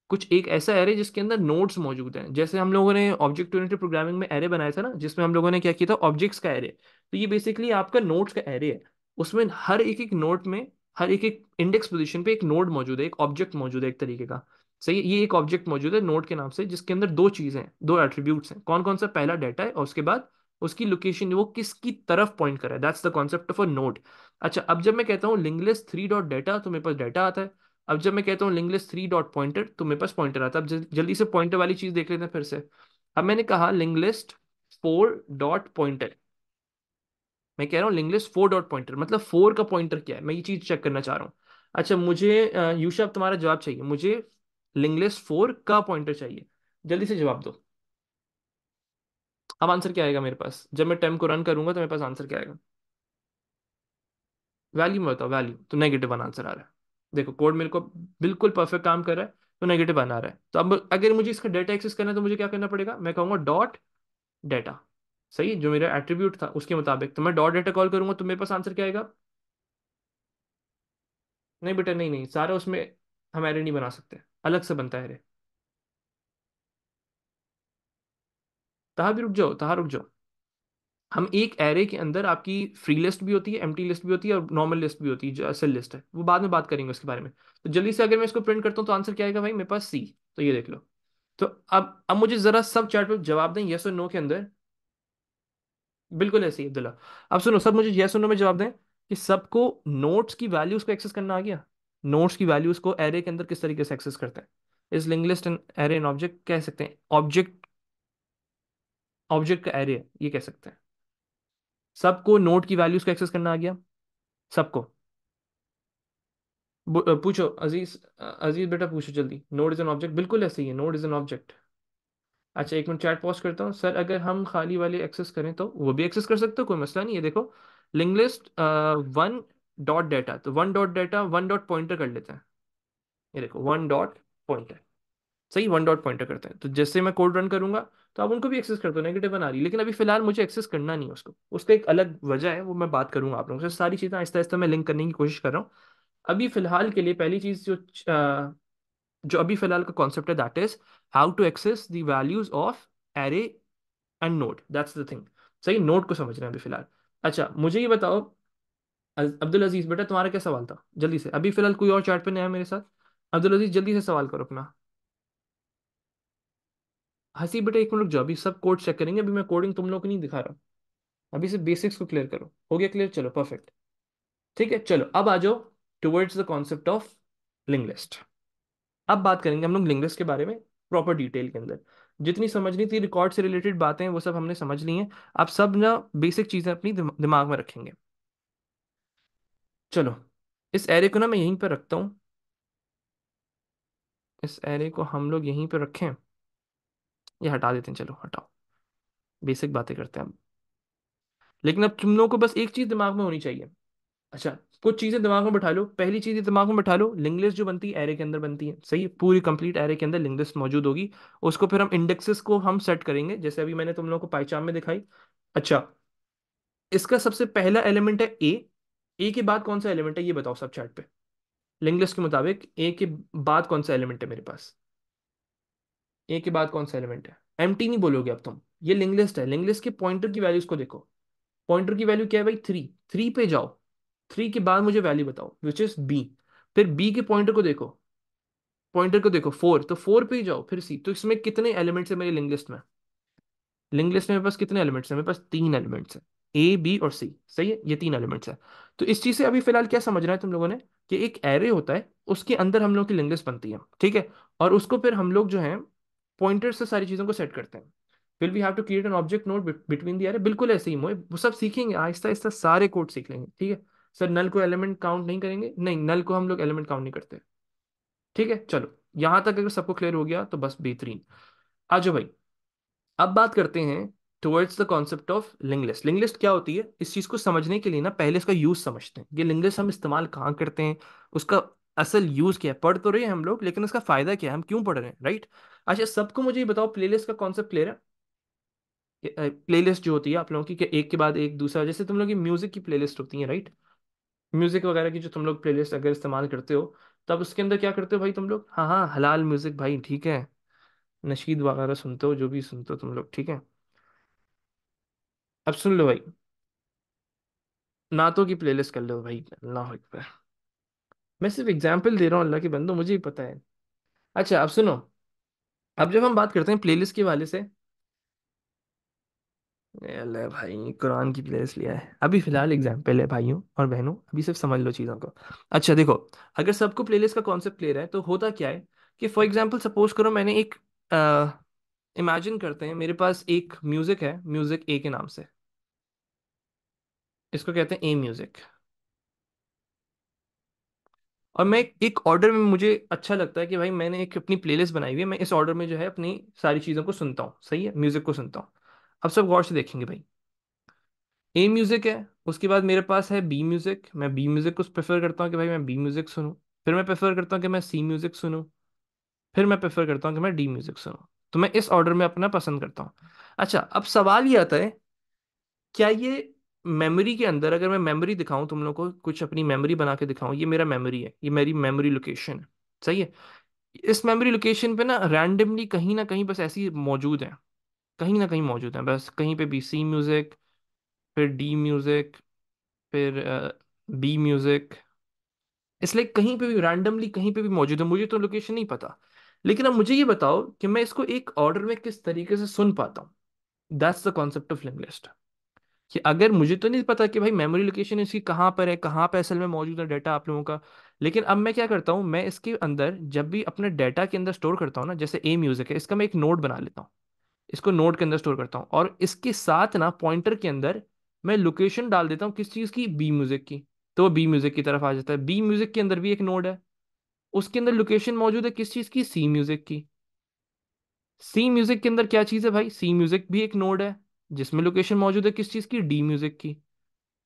कुछ एक ऐसा एरे जिसके अंदर नोड्स मौजूद हैं जैसे हम लोगों ने ऑब्जेक्ट ओरिएंटेड प्रोग्रामिंग में एरे बनाया था ना जिसमें हम लोगों ने क्या किया था ऑब्जेक्ट्स का एरे तो ये बेसिकली आपका नोड्स का एरे है उसमें हर एक एक नोड में हर एक एक इंडेक्स पोजिशन पे एक नोड मौजूद है एक ऑब्जेक्ट मौजूद है एक तरीके का सही ये एक ऑब्जेक्ट मौजूद है नोड के नाम से जिसके अंदर दो चीज़ें हैं दो एट्रीब्यूट हैं कौन कौन सा पहला डाटा है और उसके बाद उसकी लोकेशन वो किसकी तरफ पॉइंट कर रहा है that's the concept of a node अच्छा अब जब मैं कहता हूँ लिंगलेस थ्री डॉट डाटा तो मेरे पास डाटा आता है अब जब मैं कहता हूँ लिंगलेस थ्री डॉट पॉइंटर तो मेरे पास पॉइंटर आता है अब जल्दी से पॉइंटर वाली चीज देख लेते हैं फिर से अब मैंने कहा लिंगलेस फोर डॉट पॉइंटर मैं कह रहा हूँ लिंगलेस फोर डॉट पॉइंटर मतलब फोर का पॉइंटर क्या है मैं ये चीज चेक करना चाह रहा हूँ अच्छा मुझे यूशा अब तुम्हारा जवाब चाहिए मुझे लिंगलेस फोर का पॉइंटर चाहिए जल्दी से जवाब दो अब आंसर क्या आएगा मेरे पास जब मैं टेम को रन करूंगा तो मेरे पास आंसर क्या आएगा वैल्यू में बताओ वैल्यू तो नेगेटिव वन आंसर आ रहा है देखो कोड मेरे को बिल्कुल परफेक्ट काम कर रहा है तो नेगेटिव बना रहा है तो अब अगर मुझे इसका डेटा एक्सेस करना है तो मुझे क्या करना पड़ेगा मैं कहूँगा डॉट डेटा सही जो मेरा एट्रीब्यूट था उसके मुताबिक तो मैं डॉट डेटा कॉल करूंगा तो मेरे पास आंसर क्या आएगा नहीं बेटा नहीं नहीं सारा उसमें हम एरे नहीं बना सकते अलग से बनता है एरे तहा भी रुक जाओ तहा रुक जाओ हम एक एरे के अंदर आपकी फ्री लिस्ट भी होती है एम लिस्ट भी होती है और नॉर्मल लिस्ट भी होती है जो असल लिस्ट है वो बाद में बात करेंगे उसके बारे में तो जल्दी से अगर मैं इसको प्रिंट करता हूँ तो आंसर क्या आएगा भाई मेरे पास सी तो ये देख लो तो अब अब मुझे जरा सब चार्ट पर जवाब दें यस और नो के अंदर बिल्कुल ऐसे ही अब्दुल्ला अब सुनो सब मुझे यस और नो में जवाब दें कि सबको नोट्स की वैल्यूज को एक्सेस करना आ गया नोट्स की वैल्यूज को एरे के अंदर किस तरीके से एक्सेस करते हैं इस linked list list and array and object कह सकते हैं ऑब्जेक्ट ऑब्जेक्ट का एरे ये कह सकते हैं सबको नोट की वैल्यूज को एक्सेस करना आ गया सबको पूछो अजीज अजीज बेटा पूछो जल्दी नोट इज एन ऑब्जेक्ट बिल्कुल ऐसे ही है नोट इज एन ऑब्जेक्ट अच्छा एक मिनट चैट पॉज करता हूँ सर अगर हम खाली वाले एक्सेस करें तो वो भी एक्सेस कर सकते हो कोई मसला नहीं है देखो link list one dot data तो one dot data one dot pointer कर लेते हैं ये देखो वन डॉट पॉइंटर सही वन डॉट पॉइंटर करते हैं तो जैसे मैं कोड रन करूंगा तो आप उनको भी एक्सेस कर दो नेगेटिव बना रही लेकिन अभी फिलहाल मुझे एक्सेस करना नहीं है उसको उसका एक अलग वजह है वो मैं बात करूंगा आप लोगों से सारी चीज़ें आहिस्ता आहिस्ता मैं लिंक करने की कोशिश कर रहा हूँ अभी फिलहाल के लिए पहली चीज़ जो जो अभी फिलहाल का कॉन्सेप्ट है that is how to access the values of array and node that's the thing सही नोट को समझ रहे हैं अभी फिलहाल अच्छा मुझे ये बताओ अब्दुल अजीज़ बेटा तुम्हारा क्या सवाल था जल्दी से अभी फिलहाल कोई और चैट पे है मेरे साथ अब्दुल अजीज़ जल्दी से सवाल करो अपना हंसी बेटा एक मिनट जो अभी सब कोड चेक करेंगे अभी मैं कोडिंग तुम लोग को नहीं दिखा रहा अभी से बेसिक्स को क्लियर करो हो गया क्लियर चलो परफेक्ट ठीक है चलो अब आ जाओ towards the concept of linked list अब बात करेंगे हम लोग लिंगलिस्ट के बारे में प्रॉपर डिटेल के अंदर जितनी समझनी थी रिकॉर्ड से रिलेटेड बातें वो सब हमने समझ ली हैं आप सब ना बेसिक चीज़ें अपनी दिमाग में रखेंगे चलो इस एरे को ना मैं यहीं पर रखता हूँ इस एरे को हम लोग यहीं पर रखें ये हटा देते हैं चलो हटाओ बेसिक बातें करते हैं हम लेकिन अब तुम लोगों को बस एक चीज़ दिमाग में होनी चाहिए अच्छा कुछ चीज़ें दिमाग में बैठा लो पहली चीज़ दिमाग में बैठा लो लिंगलिस्ट जो बनती है एरे के अंदर बनती है सही पूरी कंप्लीट एरे के अंदर लिंगलिस्ट मौजूद होगी उसको फिर हम इंडेक्सेस को हम सेट करेंगे जैसे अभी मैंने तुम लोगों को पाईचाम में दिखाई अच्छा इसका सबसे पहला एलिमेंट है ए ए के बाद कौन सा एलिमेंट है ये बताओ सब चार्ट पे लिंगलिस्ट के मुताबिक ए के बाद कौन सा एलिमेंट है मेरे पास ए के बाद कौन सा एलिमेंट है एम टी नहीं बोलोगे अब तुम ये लिंगलिस्ट है लिंगलिस्ट के पॉइंटर की वैल्यूज को देखो पॉइंटर की वैल्यू क्या है भाई थ्री थ्री पे जाओ थ्री के बाद मुझे वैल्यू बताओ विच इज बी फिर बी के पॉइंटर को देखो पॉइंटर को देखो फोर तो फोर पे ही जाओ फिर सी तो इसमें कितने एलिमेंट्स है मेरे लिंगलिस्ट में लिंगलिस्ट में मेरे पास कितने एलिमेंट्स है मेरे पास तीन एलिमेंट्स है ए बी और सी सही है ये तीन एलिमेंट्स है तो इस चीज़ से अभी फिलहाल क्या समझना है तुम लोगों ने कि एक एरे होता है उसके अंदर हम लोग की लिंगलिस्ट बनती है ठीक है और उसको फिर हम लोग जो है पॉइंटर से सारी चीज़ों को सेट करते हैं will we have to create an object node between the array बिल्कुल ऐसे ही मोए वो सब सीखेंगे आहिस्ता आहिस्ता सारे कोड सीख लेंगे ठीक है सर नल को एलिमेंट काउंट नहीं करेंगे नहीं नल को हम लोग एलिमेंट काउंट नहीं करते ठीक है चलो यहाँ तक अगर सबको क्लियर हो गया तो बस बेहतरीन आज भाई अब बात करते हैं towards the concept of linked list linked list क्या होती है इस चीज़ को समझने के लिए ना पहले इसका यूज़ समझते हैं ये लिंगलिस्ट हम इस्तेमाल कहाँ करते हैं उसका असल यूज क्या है पढ़ तो रहे हैं हम लोग लेकिन उसका फायदा क्या है हम क्यों पढ़ रहे हैं राइट अच्छा सबको मुझे ये बताओ प्लेलिस्ट का कॉन्सेप्ट क्लियर है प्लेलिस्ट जो होती है आप लोगों की एक के बाद एक दूसरा जैसे तुम लोग की म्यूजिक की प्लेलिस्ट होती है राइट म्यूजिक वगैरह की जो तुम लोग प्लेलिस्ट अगर इस्तेमाल करते हो तब तो उसके अंदर क्या करते हो भाई तुम लोग हाँ हाँ हलाल म्यूजिक भाई ठीक है नशीद वगैरह सुनते हो जो भी सुनते हो तुम लोग ठीक है अब सुन लो भाई नातों की प्लेलिस्ट कर लो भाई अल्लाह पर मैं सिर्फ एग्जाम्पल दे रहा हूँ अल्लाह के बंदो मुझे ही पता है अच्छा अब सुनो अब जब हम बात करते हैं प्लेलिस्ट के वाले से अल्लाह भाई कुरान की प्लेलिस्ट लिया है अभी फिलहाल एग्जाम्पल है भाइयों और बहनों अभी सिर्फ समझ लो चीज़ों को अच्छा देखो अगर सबको प्लेलिस्ट का कॉन्सेप्ट क्लियर है तो होता क्या है कि फॉर एग्जाम्पल सपोज करो मैंने एक इमेजिन करते हैं मेरे पास एक म्यूज़िक है म्यूज़िक ए के नाम से इसको कहते हैं ए म्यूज़िक और मैं एक ऑर्डर में मुझे अच्छा लगता है कि भाई मैंने एक अपनी प्लेलिस्ट बनाई हुई है मैं इस ऑर्डर में जो है अपनी सारी चीज़ों को सुनता हूँ सही है म्यूज़िक को सुनता हूँ अब सब गौर से देखेंगे भाई ए म्यूज़िक है उसके बाद मेरे पास है बी म्यूज़िक मैं बी म्यूज़िक को प्रेफर करता हूँ कि भाई मैं बी म्यूज़िक सुनूँ फिर मैं प्रेफर करता हूँ कि मैं सी म्यूज़िक सुनूँ फिर मैं प्रेफर करता हूँ कि मैं डी म्यूज़िक सुनूँ तो मैं इस ऑर्डर में अपना पसंद करता हूँ अच्छा अब सवाल ये आता है क्या ये मेमोरी के अंदर अगर मैं मेमोरी दिखाऊं तुम लोग को कुछ अपनी मेमोरी बना के दिखाऊं ये मेरा मेमोरी है ये मेरी मेमोरी लोकेशन है सही है इस मेमोरी लोकेशन पे ना रैंडमली कहीं ना कहीं बस ऐसी मौजूद है कहीं ना कहीं मौजूद हैं बस कहीं पे भी सी म्यूज़िक फिर डी म्यूज़िक फिर बी म्यूज़िक इसलिए कहीं पे भी रैंडमली कहीं पे भी मौजूद है मुझे तो लोकेशन नहीं पता लेकिन अब मुझे ये बताओ कि मैं इसको एक ऑर्डर में किस तरीके से सुन पाता हूँ that's the concept of link list कि अगर मुझे तो नहीं पता कि भाई मेमोरी लोकेशन इसकी कहाँ पर है कहाँ पर असल में मौजूद है डाटा आप लोगों का लेकिन अब मैं क्या करता हूँ मैं इसके अंदर जब भी अपने डाटा के अंदर स्टोर करता हूँ ना जैसे ए म्यूज़िक है इसका मैं एक नोट बना लेता हूँ इसको नोट के अंदर स्टोर करता हूँ और इसके साथ ना पॉइंटर के अंदर मैं लोकेशन डाल देता हूँ किस चीज़ की बी म्यूज़िक की तो वो बी म्यूज़िक की तरफ आ जाता है बी म्यूज़िक के अंदर भी एक नोड है उसके अंदर लोकेशन मौजूद है किस चीज़ की सी म्यूज़िक की सी म्यूज़िक के अंदर क्या चीज़ है भाई सी म्यूज़िक भी एक नोड है जिसमें लोकेशन मौजूद है किस चीज़ की डी म्यूजिक की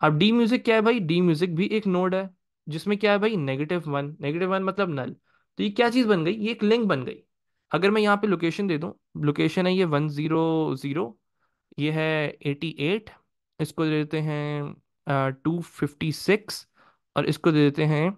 अब डी म्यूजिक क्या है भाई डी म्यूजिक भी एक नोड है जिसमें क्या है भाई नेगेटिव वन नेगेटिव वन मतलब नल तो ये क्या चीज़ बन गई ये एक लिंक बन गई अगर मैं यहाँ पे लोकेशन दे दूँ लोकेशन है ये वन ज़ीरो ज़ीरो ये है एटी एट इसको दे देते हैं टू फिफ्टी सिक्स और इसको दे देते हैं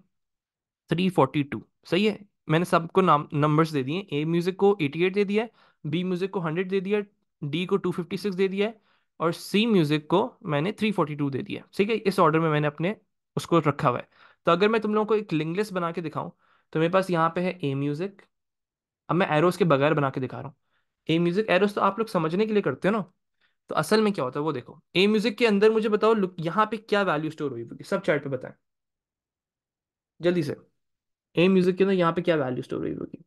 थ्री फोर्टी टू सही है मैंने सबको नाम नंबर्स दे दिए ए म्यूज़िक को एटी एट दे दिया बी म्यूज़िक को हंड्रेड दे दिया डी को 256 दे दिया है और सी म्यूज़िक को मैंने 342 दे दिया है ठीक है इस ऑर्डर में मैंने अपने उसको रखा हुआ है तो अगर मैं तुम लोगों को एक लिंगलेस बना के दिखाऊं तो मेरे पास यहाँ पे है ए म्यूज़िक अब मैं एरोस के बगैर बना के दिखा रहा हूँ ए म्यूज़िक एरोस तो आप लोग समझने के लिए करते हो ना तो असल में क्या होता है वो देखो ए म्यूज़िक के अंदर मुझे बताओ यहाँ पे क्या वैल्यू स्टोर हुई होगी सब चार्ट पे बताएं जल्दी से ए म्यूज़िक के अंदर यहाँ पे क्या वैल्यू स्टोर हुई होगी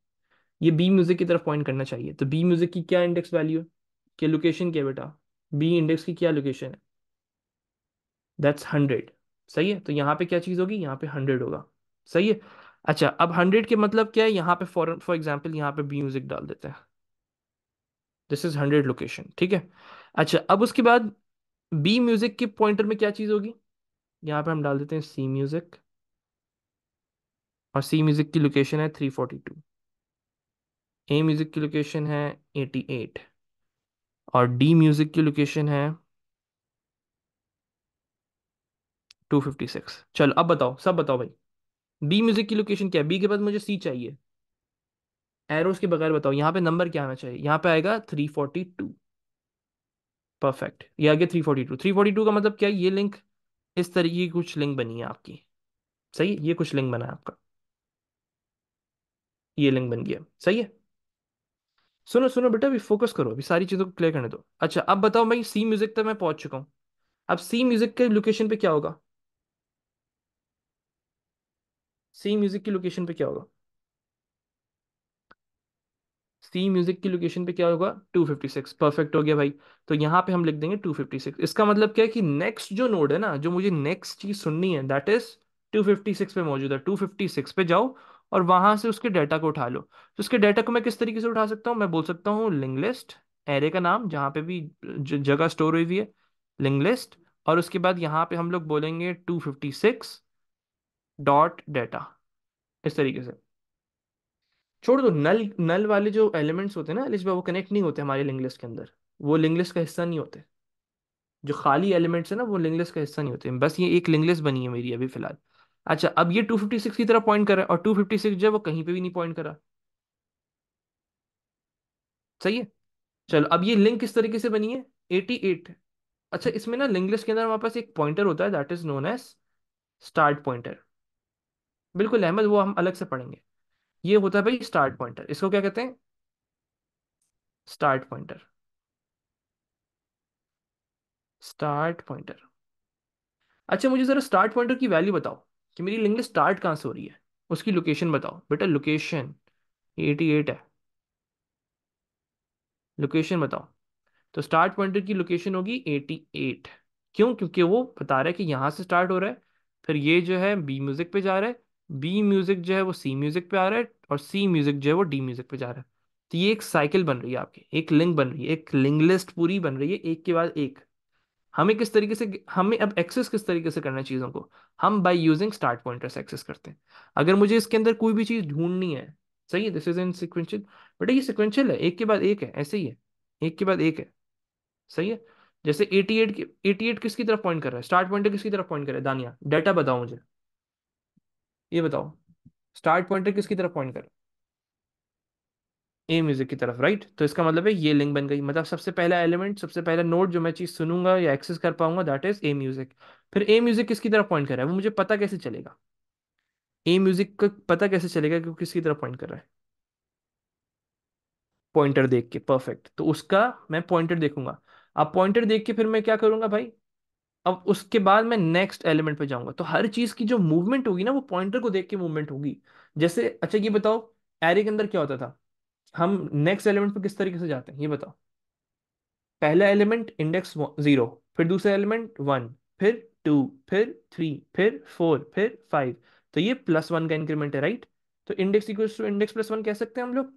ये बी म्यूज़िक की तरफ पॉइंट करना चाहिए तो बी म्यूज़िक की क्या इंडेक्स वैल्यू है कि लोकेशन क्या बेटा बी इंडेक्स की क्या लोकेशन है दैट्स हंड्रेड सही है तो यहाँ पे क्या चीज़ होगी यहाँ पे हंड्रेड होगा सही है अच्छा अब हंड्रेड के मतलब क्या है यहाँ पे फॉर फॉर एग्जाम्पल यहाँ पे म्यूजिक डाल देते हैं दिस इज हंड्रेड लोकेशन ठीक है अच्छा अब उसके बाद बी म्यूजिक के पॉइंटर में क्या चीज़ होगी यहाँ पे हम डाल देते हैं सी म्यूजिक और सी म्यूजिक की लोकेशन है three forty two A music की लोकेशन है एटी एट और डी म्यूजिक की लोकेशन है 256 चलो अब बताओ सब बताओ भाई बी म्यूजिक की लोकेशन क्या है बी के बाद मुझे सी चाहिए एरोस के बगैर बताओ यहाँ पे नंबर क्या आना चाहिए यहाँ पे आएगा 342 परफेक्ट ये गया 342 342 का मतलब क्या है ये लिंक इस तरीके की कुछ लिंक बनी है आपकी सही है ये कुछ लिंक बना है आपका ये लिंक बन गया सही है सुनो सुनो बेटा अभी फोकस करो अभी सारी चीज़ों को क्लियर करने दो अच्छा अब बताओ मैं सी म्यूजिक तक मैं पहुंच चुका हूँ अब सी म्यूजिक के लोकेशन पे क्या होगा सी म्यूजिक की लोकेशन पे क्या होगा सी म्यूजिक की लोकेशन पे क्या होगा 256 परफेक्ट हो गया भाई तो यहाँ पे हम लिख देंगे 256 इसका मतलब क्या है कि नेक्स्ट जो नोड है ना जो मुझे नेक्स्ट चीज सुननी है दैट इज 256 पे मौजूद है 256 पे जाओ और वहां से उसके डाटा को उठा लो तो उसके डाटा को मैं किस तरीके से उठा सकता हूँ मैं बोल सकता हूँ लिंग लिस्ट एरे का नाम जहाँ पे भी जगह स्टोर हुई हुई है लिंग लिस्ट और उसके बाद यहाँ पे हम लोग बोलेंगे two fifty six dot data इस तरीके से छोड़ दो नल नल वाले जो एलिमेंट्स होते हैं ना वो कनेक्ट नहीं होते हमारे लिंग लिस्ट के अंदर वो लिंग लिस्ट का हिस्सा नहीं होते जो खाली एलिमेंट्स है ना वो लिंग लिस्ट का हिस्सा नहीं होते बस ये एक लिंग लिस्ट बनी है मेरी अभी फिलहाल अच्छा अब ये 256 की तरफ पॉइंट कर रहा है और 256 जो है वो कहीं पे भी नहीं पॉइंट कर रहा सही है चलो अब ये लिंक किस तरीके से बनी है 88 अच्छा इसमें ना लिंक के अंदर हमारे पास एक पॉइंटर होता है that is known as start pointer बिल्कुल अहमद वो हम अलग से पढ़ेंगे ये होता है भाई स्टार्ट पॉइंटर इसको क्या कहते हैं स्टार्ट पॉइंटर स्टार्ट पॉइंटर अच्छा मुझे जरा स्टार्ट पॉइंटर की वैल्यू बताओ कि मेरी लिंक लिस्ट स्टार्ट कहाँ से हो रही है उसकी लोकेशन बताओ बेटा लोकेशन एटी एट है लोकेशन बताओ तो स्टार्ट पॉइंटर की लोकेशन होगी एटी एट क्यों क्योंकि वो बता रहा है कि यहाँ से स्टार्ट हो रहा है फिर ये जो है बी म्यूज़िक पे जा रहा है बी म्यूज़िक जो है वो सी म्यूज़िक पे आ रहा है और सी म्यूज़िक जो है वो डी म्यूज़िक पे जा रहा है तो ये एक साइकिल बन रही है आपकी एक लिंक बन रही है एक लिंग लिस्ट पूरी बन रही है एक के बाद एक हमें किस तरीके से हमें अब एक्सेस किस तरीके से करना है चीज़ों को हम बाय यूजिंग स्टार्ट पॉइंटर से एक्सेस करते हैं अगर मुझे इसके अंदर कोई भी चीज़ ढूंढनी है सही है दिस इज इन सिक्वेंशियल बेटा ये सिक्वेंशियल है एक के बाद एक है ऐसे ही है एक के बाद एक है सही है जैसे एटी एट एटी एट किसकी तरफ पॉइंट कर रहा है स्टार्ट पॉइंटर किसकी तरफ पॉइंट कर रहा है दानिया डाटा बताओ मुझे ये बताओ स्टार्ट पॉइंटर किसकी तरफ पॉइंट कर रहा ए म्यूजिक की तरफ राइट तो इसका मतलब है ये लिंक बन गई मतलब सबसे पहला एलिमेंट सबसे पहला नोट जो मैं चीज सुनूंगा या एक्सेस कर पाऊंगा दैट इज ए म्यूजिक फिर ए म्यूजिक किसकी तरफ पॉइंट कर रहा है वो मुझे पता कैसे चलेगा ए म्यूजिक का पता कैसे चलेगा कि वो किसकी तरफ पॉइंट कर रहा है पॉइंटर देख के परफेक्ट तो उसका मैं पॉइंटर देखूंगा अब पॉइंटर देख के फिर मैं क्या करूंगा भाई अब उसके बाद मैं नेक्स्ट एलिमेंट पे जाऊंगा तो हर चीज की जो मूवमेंट होगी ना वो पॉइंटर को देख के मूवमेंट होगी जैसे अच्छा ये बताओ एरे के अंदर क्या होता था हम नेक्स्ट एलिमेंट पर किस तरीके से जाते हैं ये बताओ पहला एलिमेंट इंडेक्स जीरो फिर दूसरा एलिमेंट वन फिर टू फिर थ्री फिर फोर फिर फाइव तो ये प्लस वन का इंक्रीमेंट है राइट तो index equal to index plus one कह सकते हैं हम लोग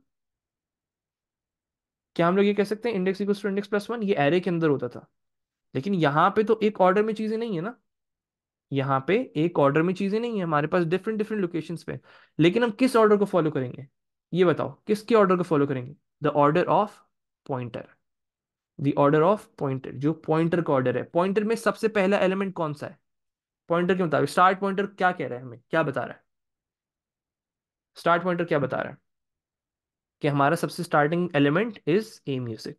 क्या हम लोग ये कह सकते हैं index equal to index plus one ये एरे के अंदर होता था लेकिन यहाँ पे तो एक ऑर्डर में चीजें नहीं है ना यहाँ पे एक ऑर्डर में चीजें नहीं है हमारे पास डिफरेंट डिफरेंट लोकेशंस पे लेकिन हम किस ऑर्डर को फॉलो करेंगे ये बताओ किसके ऑर्डर को फॉलो करेंगे the order of pointer the order of pointer जो पॉइंटर का ऑर्डर है पॉइंटर में सबसे पहला एलिमेंट कौन सा है पॉइंटर के मुताबिक स्टार्ट पॉइंटर क्या कह रहा है हमें क्या बता रहा है स्टार्ट पॉइंटर क्या बता रहा है कि हमारा सबसे starting element is A music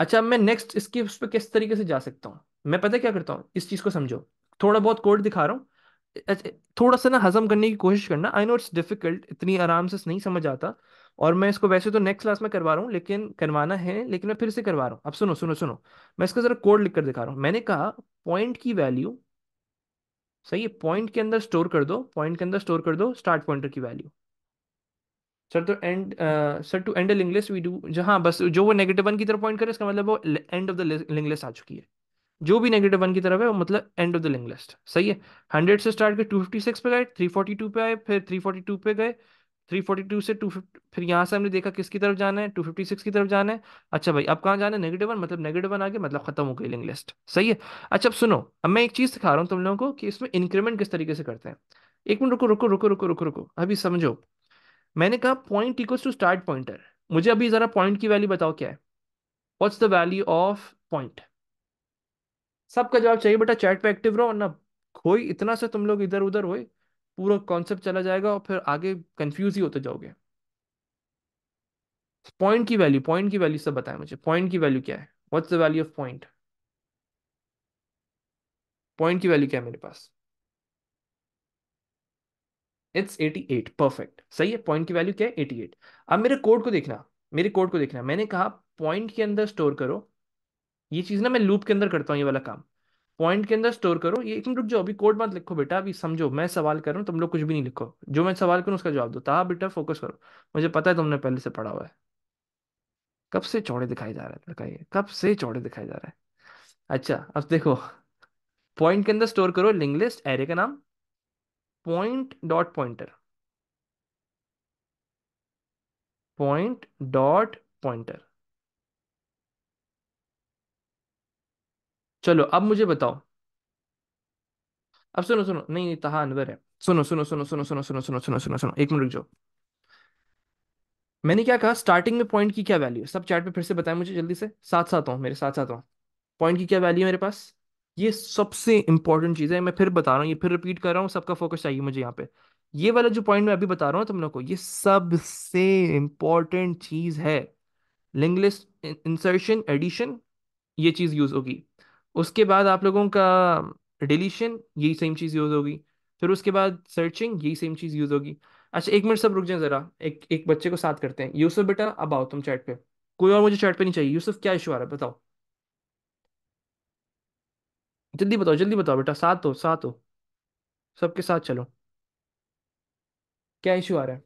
अच्छा मैं नेक्स्ट इसके उस पर किस तरीके से जा सकता हूँ मैं पता क्या करता हूँ इस चीज़ को समझो थोड़ा बहुत कोड दिखा रहा हूँ थोड़ा सा ना हजम करने की कोशिश करना आई नो इट्स डिफिकल्ट इतनी आराम से नहीं समझ आता और मैं इसको वैसे तो नेक्स्ट क्लास में करवा रहा हूँ लेकिन करवाना है लेकिन मैं फिर से करवा रहा हूँ अब सुनो सुनो सुनो मैं इसका जरा कोड लिख कर दिखा रहा हूँ मैंने कहा पॉइंट की वैल्यू सही है पॉइंट के अंदर स्टोर कर दो पॉइंट के अंदर स्टोर कर दो स्टार्ट पॉइंटर की वैल्यू सर तो end sir to end link we do जहाँ बस जो वो नेगेटिव वन की तरफ पॉइंट करे इसका मतलब वो एंड ऑफ द लिंग आ चुकी है जो भी नेगेटिव वन की तरफ है वो मतलब end of the link list सही है हंड्रेड से स्टार्ट करके टू फिफ्टी सिक्स पे गए थ्री फोर्टी टू पे आए फिर थ्री फोर्टी टू पे गए थ्री फोर्टी टू से टू फिर यहाँ से हमने देखा किसकी तरफ जाना है टू फिफ्टी सिक्स की तरफ जाना है अच्छा भाई अब कहाँ जाना है नेगेटिव वन मतलब नेगेटिव वन आगे मतलब खत्म हो गई लिंक लिस्ट सही है अच्छा अब सुनो अब मैं एक चीज़ सिखा रहा हूँ तुम लोगों को कि इसमें इंक्रीमेंट किस तरीके से करते हैं एक मिनट रुको रुको रुको रुको रुको रुको अभी समझो मैंने कहा point equals to start pointer मुझे अभी ज़रा पॉइंट की वैल्यू बताओ क्या है what's the value of point सबका जवाब चाहिए बेटा चैट पे एक्टिव रहो ना खोई इतना से तुम लोग इधर उधर हो पूरा कॉन्सेप्ट चला जाएगा और फिर आगे कंफ्यूज ही होते जाओगे पॉइंट की वैल्यू पॉइंट की वैल्यू सब बताएं मुझे पॉइंट की वैल्यू क्या है what's the value of point point की वैल्यू क्या है मेरे पास इट्स 88 परफेक्ट सही है पॉइंट की वैल्यू क्या है 88 अब मेरे कोड को देखना मेरे कोड को देखना मैंने कहा पॉइंट के अंदर स्टोर करो ये चीज ना मैं लूप के अंदर करता हूँ ये वाला काम पॉइंट के अंदर स्टोर करो ये एक रुक जाओ अभी कोड मत लिखो बेटा अभी समझो मैं सवाल करूँ तुम लोग कुछ भी नहीं लिखो जो मैं सवाल करूँ उसका जवाब दो ता बेटा फोकस करो मुझे पता है तुमने पहले से पढ़ा हुआ है कब से चौड़े दिखाई जा रहा है लड़का ये कब से चौड़े दिखाई जा रहा है अच्छा अब देखो पॉइंट के अंदर स्टोर करो लिंग लिस्ट एरे का नाम point dot pointer point dot pointer चलो अब मुझे बताओ अब सुनो सुनो नहीं नहीं तहा अनवर है सुनो सुनो सुनो सुनो सुनो सुनो सुनो सुनो सुनो सुनो एक मिनट जो मैंने क्या कहा स्टार्टिंग में पॉइंट की क्या वैल्यू है सब चैट में फिर से बताएं मुझे जल्दी से साथ साथ हूँ मेरे साथ साथ हूँ पॉइंट की क्या वैल्यू है मेरे पास ये सबसे इंपॉर्टेंट चीज़ है मैं फिर बता रहा हूँ ये फिर रिपीट कर रहा हूँ सबका फोकस चाहिए मुझे यहाँ पे ये वाला जो पॉइंट मैं अभी बता रहा हूँ तुम लोग को ये सबसे इंपॉर्टेंट चीज़ है लिंगलिस्ट इंसर्शन एडिशन ये चीज़ यूज़ होगी उसके बाद आप लोगों का डिलीशन यही सेम चीज़ यूज़ होगी फिर उसके बाद सर्चिंग यही सेम चीज़ यूज़ होगी अच्छा एक मिनट सब रुक जाए ज़रा एक एक बच्चे को साथ करते हैं यूसुफ बेटा अब आओ तुम चैट पे कोई और मुझे चैट पे नहीं चाहिए यूसुफ क्या इशू आ रहा है बताओ जल्दी बताओ जल्दी बताओ बेटा साथ हो साथ हो सबके साथ चलो क्या इशू आ रहा है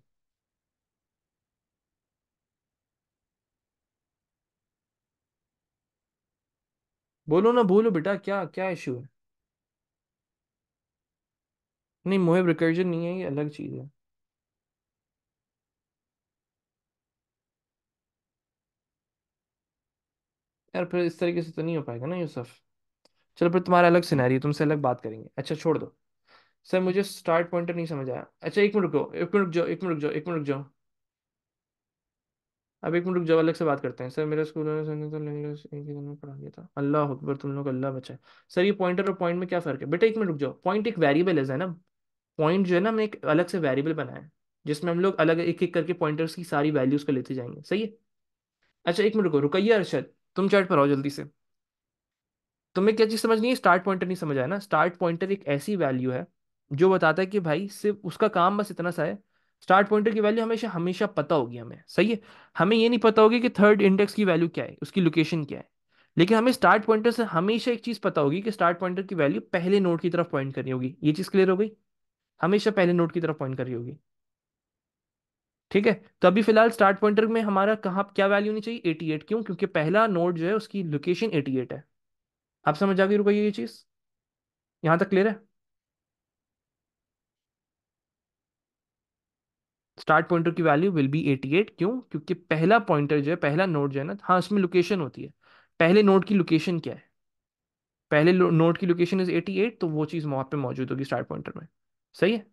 बोलो ना बोलो बेटा क्या क्या इशू है नहीं मोहिब रिकर्जन नहीं है ये अलग चीज़ है यार फिर इस तरीके से तो नहीं हो पाएगा ना यूसुफ चलो फिर तुम्हारा अलग सिनेरियो तुमसे अलग बात करेंगे अच्छा छोड़ दो सर मुझे स्टार्ट पॉइंट नहीं समझ आया अच्छा एक मिनट रुको एक मिनट रुक जाओ एक मिनट रुक जाओ एक मिनट रुक जाओ अब एक मिनट रुक अलग से बात करते हैं सर मेरा स्कूल में पढ़ा दिया था अल्लाह अकबर तुम लोग अल्लाह बचाए सर ये पॉइंटर और पॉइंट में क्या फ़र्क है बेटा एक मिनट रुक जाओ पॉइंट एक वेरिएबल है ना पॉइंट जो है ना हमने एक अलग से वेरिएबल बनाया है जिसमें हम लोग अलग एक एक करके पॉइंटर्स की सारी वैल्यूज़ को लेते जाएंगे सही है अच्छा एक मिनट रुको रुकैया अरशद तुम चैट पर आओ जल्दी से तुम्हें क्या चीज़ समझ नहीं है स्टार्ट पॉइंटर नहीं समझ आया ना स्टार्ट पॉइंटर एक ऐसी वैल्यू है जो बताता है कि भाई सिर्फ उसका काम बस इतना सा है स्टार्ट पॉइंटर की वैल्यू हमेशा हमेशा पता होगी हमें सही है हमें ये नहीं पता होगी कि थर्ड इंडेक्स की वैल्यू क्या है उसकी लोकेशन क्या है लेकिन हमें स्टार्ट पॉइंटर से हमेशा एक चीज़ पता होगी कि स्टार्ट पॉइंटर की वैल्यू पहले नोट की तरफ पॉइंट करनी होगी ये चीज़ क्लियर हो गई हमेशा पहले नोट की तरफ पॉइंट करनी होगी ठीक है तो अभी फिलहाल स्टार्ट पॉइंटर में हमारा कहाँ क्या वैल्यू होनी चाहिए एटी क्यों क्योंकि पहला नोट जो है उसकी लोकेशन एटी है आप समझ आ गई ये चीज़ यहाँ तक क्लियर है स्टार्ट पॉइंटर की वैल्यू विल बी 88 क्यों क्योंकि पहला पॉइंटर जो है पहला नोट जो है ना हाँ उसमें लोकेशन होती है पहले नोट की लोकेशन क्या है पहले नोट की लोकेशन इज 88 तो वो चीज़ वहाँ पे मौजूद होगी स्टार्ट पॉइंटर में सही है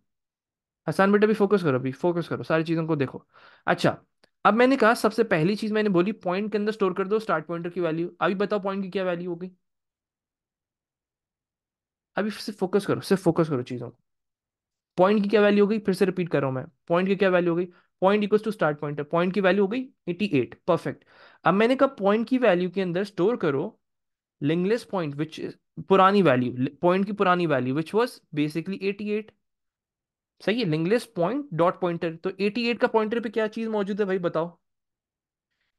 हसान बेटा भी फोकस करो अभी फोकस करो सारी चीज़ों को देखो अच्छा अब मैंने कहा सबसे पहली चीज़ मैंने बोली पॉइंट के अंदर स्टोर कर दो स्टार्ट पॉइंटर की वैल्यू अभी बताओ पॉइंट की क्या वैल्यू होगी अभी सिर्फ फोकस करो सिर्फ फोकस करो चीज़ों को पॉइंट की क्या वैल्यू हो गई फिर से रिपीट कर रहा हूं मैं पॉइंट की क्या वैल्यू हो गई point equal to start point है पॉइंट की वैल्यू हो गई एटी एट परफेक्ट अब मैंने कहा पॉइंट की वैल्यू के अंदर स्टोर करो लिंगलेस पॉइंट विच पुरानी वैल्यू पॉइंट की पुरानी value which was basically eighty eight सही है लिंगलेस पॉइंट डॉट पॉइंटर तो एटी एट का पॉइंटर पे क्या चीज मौजूद है भाई बताओ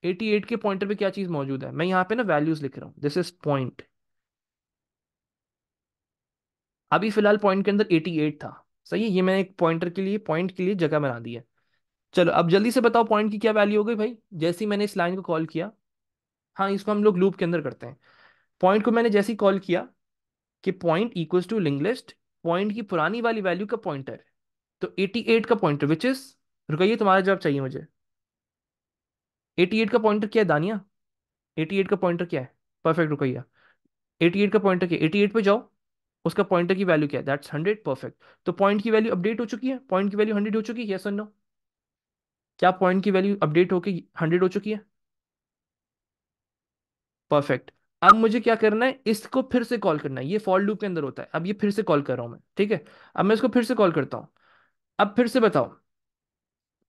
एटी एट के पॉइंटर पे क्या चीज मौजूद है मैं यहाँ पे ना वैल्यूज लिख रहा हूँ दिस इज पॉइंट अभी फिलहाल पॉइंट के अंदर एटी एट था सही है ये मैंने एक पॉइंटर के लिए पॉइंट के लिए जगह बना दी है चलो अब जल्दी से बताओ पॉइंट की क्या वैल्यू हो गई भाई जैसे ही मैंने इस लाइन को कॉल किया हाँ इसको हम लोग लूप के अंदर करते हैं पॉइंट को मैंने जैसे ही कॉल किया कि पॉइंट इक्वल्स टू लिंगलिस्ट पॉइंट की पुरानी वाली वैल्यू का पॉइंटर तो तो 88 का पॉइंटर विच इज रुकाइए तुम्हारा जवाब चाहिए मुझे 88 का पॉइंटर क्या है दानिया 88 का पॉइंटर क्या है परफेक्ट रुकाइए 88 का पॉइंटर क्या है 88 पे जाओ उसका पॉइंटर की वैल्यू क्या है दैट्स हंड्रेड परफेक्ट तो पॉइंट की वैल्यू अपडेट हो चुकी है पॉइंट की वैल्यू हंड्रेड हो चुकी है यस और नो क्या पॉइंट की वैल्यू अपडेट होके हंड्रेड हो चुकी है परफेक्ट अब मुझे क्या करना है इसको फिर से कॉल करना है ये फॉल लूप के अंदर होता है अब ये फिर से कॉल कर रहा हूं मैं ठीक है अब मैं इसको फिर से कॉल करता हूँ अब फिर से बताओ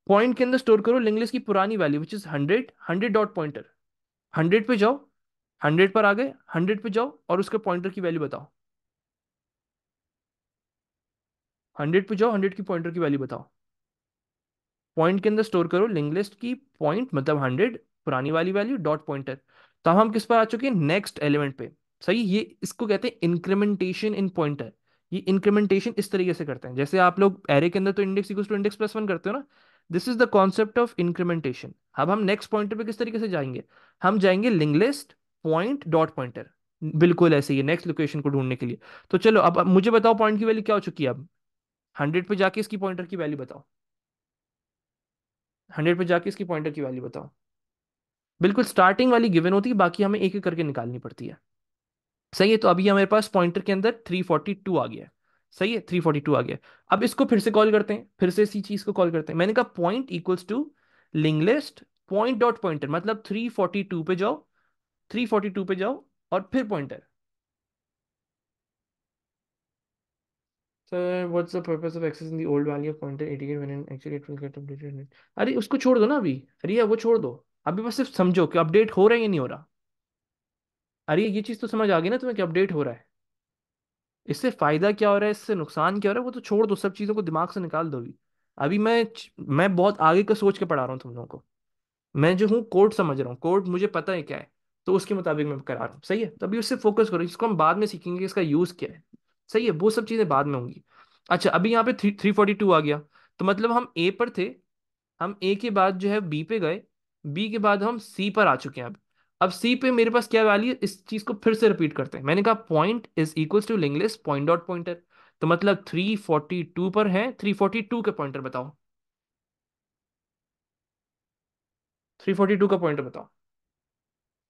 पॉइंट के अंदर स्टोर करो लिंगलिस की पुरानी value which is hundred hundred dot pointer hundred पे जाओ हंड्रेड पर आ गए हंड्रेड पे जाओ और उसके पॉइंटर की वैल्यू बताओ हंड्रेड पे जाओ हंड्रेड की पॉइंटर की वैल्यू बताओ पॉइंट के अंदर स्टोर करो लिंक लिस्ट की पॉइंट मतलब हंड्रेड पुरानी वाली वैल्यू डॉट पॉइंटर तो हम किस पर आ चुके हैं नेक्स्ट एलिमेंट पे सही ये इसको कहते हैं इंक्रीमेंटेशन इन पॉइंटर ये इंक्रीमेंटेशन इस तरीके से करते हैं जैसे आप लोग एरे के अंदर तो index equal to index plus one करते हो ना this is the concept of incrementation अब हम नेक्स्ट पॉइंटर पे किस तरीके से जाएंगे हम जाएंगे link list point dot pointer बिल्कुल ऐसे ही नेक्स्ट लोकेशन को ढूंढने के लिए तो चलो अब, अब मुझे बताओ पॉइंट की वैल्यू क्या हो चुकी है अब हंड्रेड पे जाके इसकी पॉइंटर की वैल्यू बताओ हंड्रेड पे जाके इसकी पॉइंटर की वैल्यू बताओ बिल्कुल स्टार्टिंग वाली गिवन होती है बाकी हमें एक एक करके निकालनी पड़ती है सही है तो अभी हमारे पास पॉइंटर के अंदर थ्री फोर्टी टू आ गया सही है थ्री फोर्टी टू आ गया अब इसको फिर से कॉल करते हैं फिर से इसी चीज को कॉल करते हैं मैंने कहा point equals to link list point dot pointer मतलब थ्री फोर्टी टू पे जाओ थ्री फोर्टी टू पे जाओ और फिर पॉइंटर 88 अरे उसको छोड़ दो ना अभी अरे यार वो छोड़ दो अभी बस सिर्फ समझो कि अपडेट हो रहा है या नहीं हो रहा अरे ये चीज़ तो समझ आ गई ना तुम्हें कि अपडेट हो रहा है इससे फ़ायदा क्या हो रहा है इससे नुकसान क्या हो रहा है वो तो छोड़ दो सब चीज़ों को दिमाग से निकाल दो अभी अभी मैं मैं बहुत आगे का सोच के पढ़ा रहा हूँ तुम लोगों को मैं जो हूँ कोर्ट समझ रहा हूँ कोर्ट मुझे पता है क्या है तो उसके मुताबिक मैं करा रहा हूँ सही है तो अभी उससे फोकस करो इसको हम बाद में सीखेंगे इसका यूज़ क्या है सही है वो सब चीज़ें बाद में होंगी अच्छा अभी यहाँ पे थ्री थ्री फोर्टी टू आ गया तो मतलब हम ए पर थे हम ए के बाद जो है बी पे गए बी के बाद हम सी पर आ चुके हैं अब अब सी पे मेरे पास क्या वैल्यू इस चीज़ को फिर से रिपीट करते हैं मैंने कहा point is equal to linked list point dot pointer तो मतलब थ्री फोर्टी टू पर है थ्री फोर्टी टू के पॉइंटर बताओ थ्री फोर्टी टू का पॉइंटर बताओ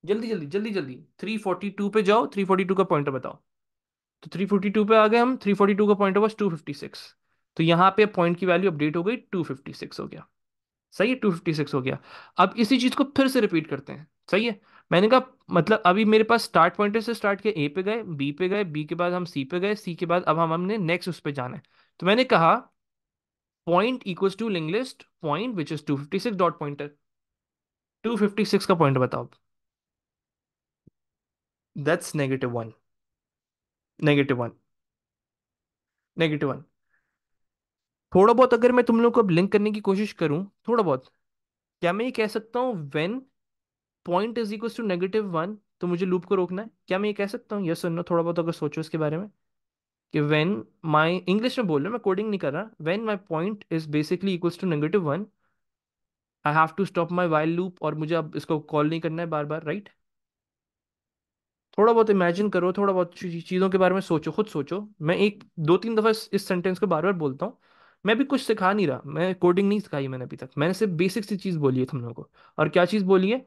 जल्दी जल्दी जल्दी जल्दी थ्री फोर्टी टू पे जाओ थ्री फोर्टी टू का पॉइंटर बताओ तो 342 पे आ गए हम 342 का पॉइंट ऑफ सिक्स तो यहाँ पे पॉइंट की वैल्यू अपडेट हो गई 256 हो गया सही है 256 हो गया अब इसी चीज़ को फिर से रिपीट करते हैं सही है मैंने कहा मतलब अभी मेरे पास स्टार्ट पॉइंटर से स्टार्ट किया ए पे गए बी पे गए बी के बाद हम सी पे गए सी के बाद अब हम हमने नेक्स्ट उस पर जाना है तो मैंने कहा point equal to link list point which is 256 dot pointer 256 का पॉइंट बताओ that's negative one negative one negative one थोड़ा बहुत अगर मैं तुम लोग को अब लिंक करने की कोशिश करूं थोड़ा बहुत क्या मैं ये कह सकता हूं when point is equal to negative one तो मुझे लूप को रोकना है क्या मैं ये कह सकता हूँ यस नो थोड़ा बहुत अगर सोचो इसके बारे में कि वेन माई इंग्लिश में बोल रहा मैं कोडिंग नहीं कर रहा when my point is basically equals to negative one I have to stop my while loop और मुझे अब इसको कॉल नहीं करना है बार बार राइट थोड़ा बहुत इमेजिन करो थोड़ा बहुत चीज़ों के बारे में सोचो खुद सोचो मैं एक दो तीन दफ़ा इस, इस सेंटेंस को बार बार बोलता हूँ मैं भी कुछ सिखा नहीं रहा मैं कोडिंग नहीं सिखाई मैंने अभी तक मैंने सिर्फ बेसिक सी चीज़ बोली है तुम लोगों को और क्या चीज़ बोली है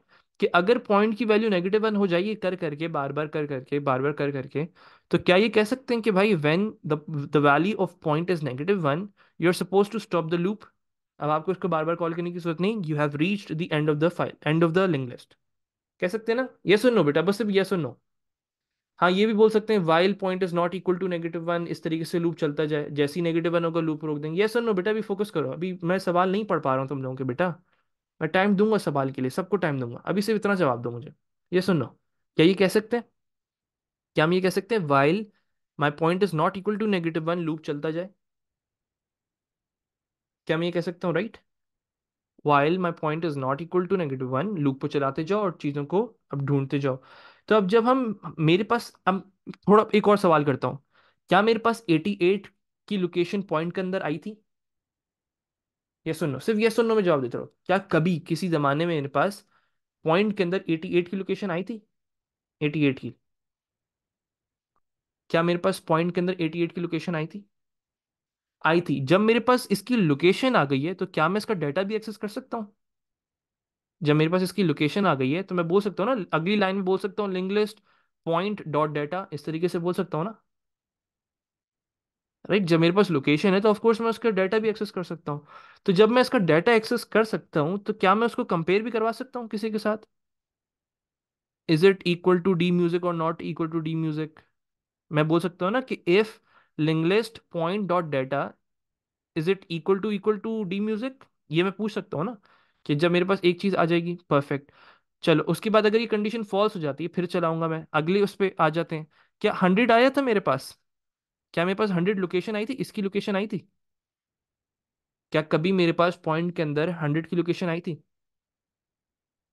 कि अगर पॉइंट की वैल्यू नेगेटिव वन हो जाइए कर करके बार बार कर करके बार बार कर करके तो क्या ये कह सकते हैं कि भाई when the value of point is negative one you are suppose to stop the loop अब आपको इसको बार बार कॉल करने की जरूरत नहीं you have reached the end of the file end of the link list कह सकते हैं ना यस और नो बेटा बस सिर्फ यस और नो हाँ ये भी बोल सकते हैं while point is not equal to negative one इस तरीके से लूप चलता जाए जैसे ही नेगेटिव वन होगा लूप रोक देंगे ये सर नो बेटा अभी फोकस करो अभी मैं सवाल नहीं पढ़ पा रहा हूँ तुम लोगों के बेटा मैं टाइम दूंगा सवाल के लिए सबको टाइम दूंगा अभी सिर्फ इतना जवाब दो मुझे ये सुन लो क्या ये कह सकते हैं क्या हम ये कह सकते हैं while my point is not equal to negative one loop चलता जाए क्या मैं ये कह सकता हूँ right while my point is not equal to negative one loop को चलाते जाओ और चीज़ों को अब ढूंढते जाओ तो अब जब हम मेरे पास अब थोड़ा एक और सवाल करता हूँ क्या मेरे पास एटी एट की लोकेशन पॉइंट के अंदर आई थी ये सुनो सिर्फ ये सुनो में जवाब देता रहो क्या कभी किसी जमाने में मेरे पास पॉइंट के अंदर एटी एट की लोकेशन आई थी एटी एट की क्या मेरे पास पॉइंट के अंदर एटी एट की लोकेशन आई थी आई थी जब मेरे पास इसकी लोकेशन आ गई है तो क्या मैं इसका डाटा भी एक्सेस कर सकता हूँ जब मेरे पास इसकी लोकेशन आ गई है तो मैं बोल सकता हूँ ना अगली लाइन में बोल सकता हूँ लिंगलिस्ट पॉइंट डॉट डेटा इस तरीके से बोल सकता हूँ ना राइट right? जब मेरे पास लोकेशन है तो ऑफकोर्स मैं उसका डाटा भी एक्सेस कर सकता हूँ तो जब मैं इसका डाटा एक्सेस कर सकता हूँ तो क्या मैं उसको कंपेयर भी करवा सकता हूँ किसी के साथ is it equal to D music और not equal to D music मैं बोल सकता हूँ ना कि if link list point dot data is it equal to equal to D music ये मैं पूछ सकता हूँ ना कि जब मेरे पास एक चीज़ आ जाएगी परफेक्ट चलो उसके बाद अगर ये कंडीशन फॉल्स हो जाती है फिर चलाऊंगा मैं अगले उस पर आ जाते हैं क्या हंड्रेड आया था मेरे पास क्या मेरे पास हंड्रेड लोकेशन आई थी इसकी लोकेशन आई थी क्या कभी मेरे पास पॉइंट के अंदर हंड्रेड की लोकेशन आई थी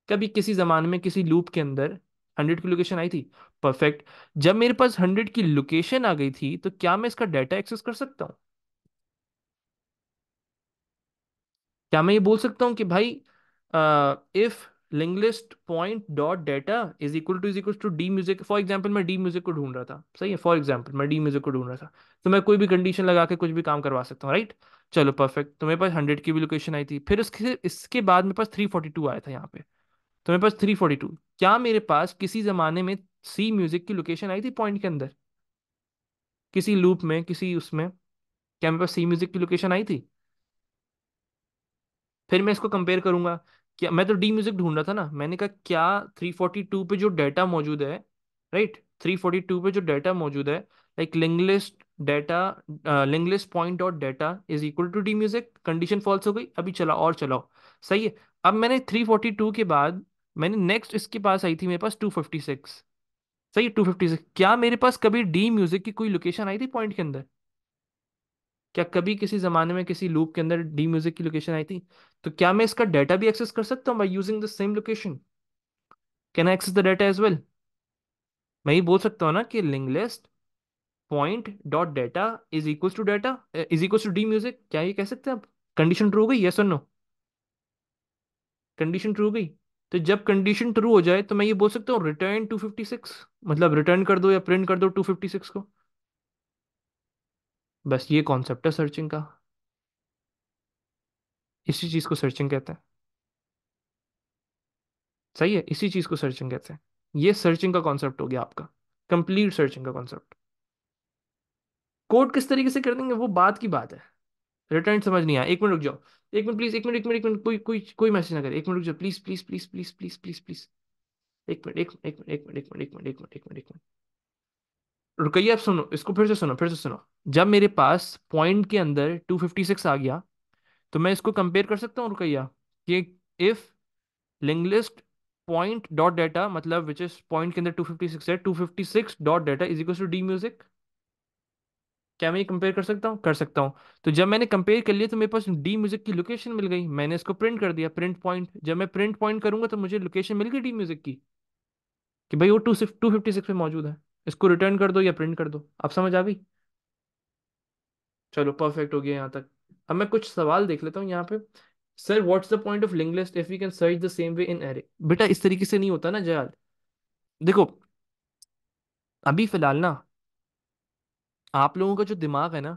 कभी किसी जमाने में किसी लूप के अंदर हंड्रेड की लोकेशन आई थी परफेक्ट जब मेरे पास हंड्रेड की लोकेशन आ गई थी तो क्या मैं इसका डाटा एक्सेस कर सकता हूँ क्या मैं ये बोल सकता हूँ कि भाई if link list point dot data is equal to is equal to D music for example मैं डी म्यूजिक को ढूंढ रहा था सही है फॉर एग्जाम्पल मैं डी म्यूजिक को ढूंढ रहा था तो मैं कोई भी कंडीशन लगा के कुछ भी काम करवा सकता हूँ राइट चलो परफेक्ट तो मेरे पास हंड्रेड की भी लोकेशन आई थी फिर उसके इसके बाद मेरे पास थ्री फोर्टी टू आया था यहाँ पे तो मेरे पास थ्री फोर्टी टू क्या मेरे पास किसी जमाने में सी म्यूजिक की लोकेशन आई थी पॉइंट के अंदर किसी लूप में किसी उसमें क्या मेरे पास सी म्यूजिक की लोकेशन आई थी फिर मैं इसको कंपेयर करूंगा क्या मैं तो डी म्यूजिक ढूंढ रहा था ना मैंने कहा क्या 342 पे जो डाटा मौजूद है राइट 342 पे जो डाटा मौजूद है like link list data link list point dot data is equal to D music condition false हो गई अभी चलाओ और चलाओ सही है अब मैंने 342 के बाद मैंने नेक्स्ट इसके पास आई थी मेरे पास 256 सही है 256 क्या मेरे पास कभी डी म्यूजिक की कोई लोकेशन आई थी पॉइंट के अंदर क्या कभी किसी जमाने में किसी लूप के अंदर डी म्यूजिक की लोकेशन आई थी तो क्या मैं इसका डाटा भी एक्सेस कर सकता हूँ by using the same location can I access the data as well मैं ये बोल सकता हूँ ना कि link list point dot data is equal to data is equal to D music क्या ये कह सकते हैं आप कंडीशन ट्रू हो गई यस और नो कंडीशन ट्रू हो गई तो जब कंडीशन ट्रू हो जाए तो मैं ये बोल सकता हूँ रिटर्न टू फिफ्टी सिक्स मतलब रिटर्न कर दो या प्रिंट कर दो टू फिफ्टी सिक्स को बस ये कॉन्सेप्ट है सर्चिंग का इसी चीज़ को सर्चिंग कहते हैं सही है इसी चीज़ को सर्चिंग कहते हैं ये सर्चिंग का कॉन्सेप्ट हो गया आपका कंप्लीट सर्चिंग का कॉन्सेप्ट कोड किस तरीके से कर देंगे वो बात की बात है रिटर्न समझ नहीं आया एक मिनट रुक जाओ एक मिनट प्लीज एक मिनट एक मिनट एक मिनट कोई कोई कोई मैसेज ना करे एक मिनट रुक जाओ please please please please please please please एक मिनट एक मिनट एक मिनट एक मिनट एक मिनट एक मिनट एक मिनट एक मिनट रुकैया आप सुनो इसको फिर से सुनो फिर से सुनो जब मेरे पास पॉइंट के अंदर 256 आ गया तो मैं इसको कंपेयर कर सकता हूँ रुकैया कि if link list point dot data मतलब विच इज पॉइंट के अंदर 256 है 256 dot data is equal to D music क्या मैं ये कंपेयर कर सकता हूँ कर सकता हूँ तो जब मैंने कंपेयर कर लिया तो मेरे पास डी म्यूजिक की लोकेशन मिल गई मैंने इसको प्रिंट कर दिया प्रिंट पॉइंट जब मैं प्रिंट पॉइंट करूंगा तो मुझे लोकेशन मिल गई डी म्यूजिक की कि भाई वो टू टू फिफ्टी सिक्स में मौजूद है इसको रिटर्न कर दो या प्रिंट कर दो आप समझ आ गई चलो परफेक्ट हो गया यहाँ तक अब मैं कुछ सवाल देख लेता हूँ यहाँ पे sir what's the point of link list if you can search the same way in array बेटा इस तरीके से नहीं होता ना जयाल देखो अभी फिलहाल ना आप लोगों का जो दिमाग है ना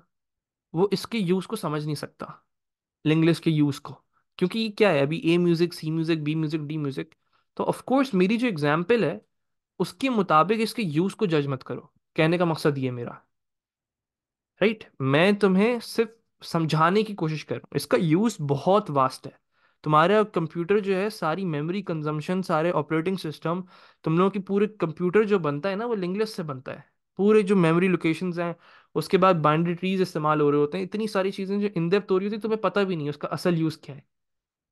वो इसके यूज़ को समझ नहीं सकता लिंग लिस्ट के यूज़ को क्योंकि ये क्या है अभी A music C music B music D music तो ऑफकोर्स मेरी जो एग्जाम्पल है उसके मुताबिक इसके यूज को जज मत करो कहने का मकसद ये मेरा राइट मैं तुम्हें सिर्फ समझाने की कोशिश कर रहा हूँ इसका यूज बहुत वास्ट है तुम्हारा कंप्यूटर जो है सारी मेमोरी कंजम्पशन सारे ऑपरेटिंग सिस्टम तुम लोगों की पूरे कंप्यूटर जो बनता है ना वो लिंगलेस से बनता है पूरे जो मेमोरी लोकेशन हैं उसके बाद बाइंड्री ट्रीज इस्तेमाल हो रहे होते हैं इतनी सारी चीज़ें जो इन डेप्थ हो रही होती है तुम्हें पता भी नहीं उसका असल यूज़ क्या है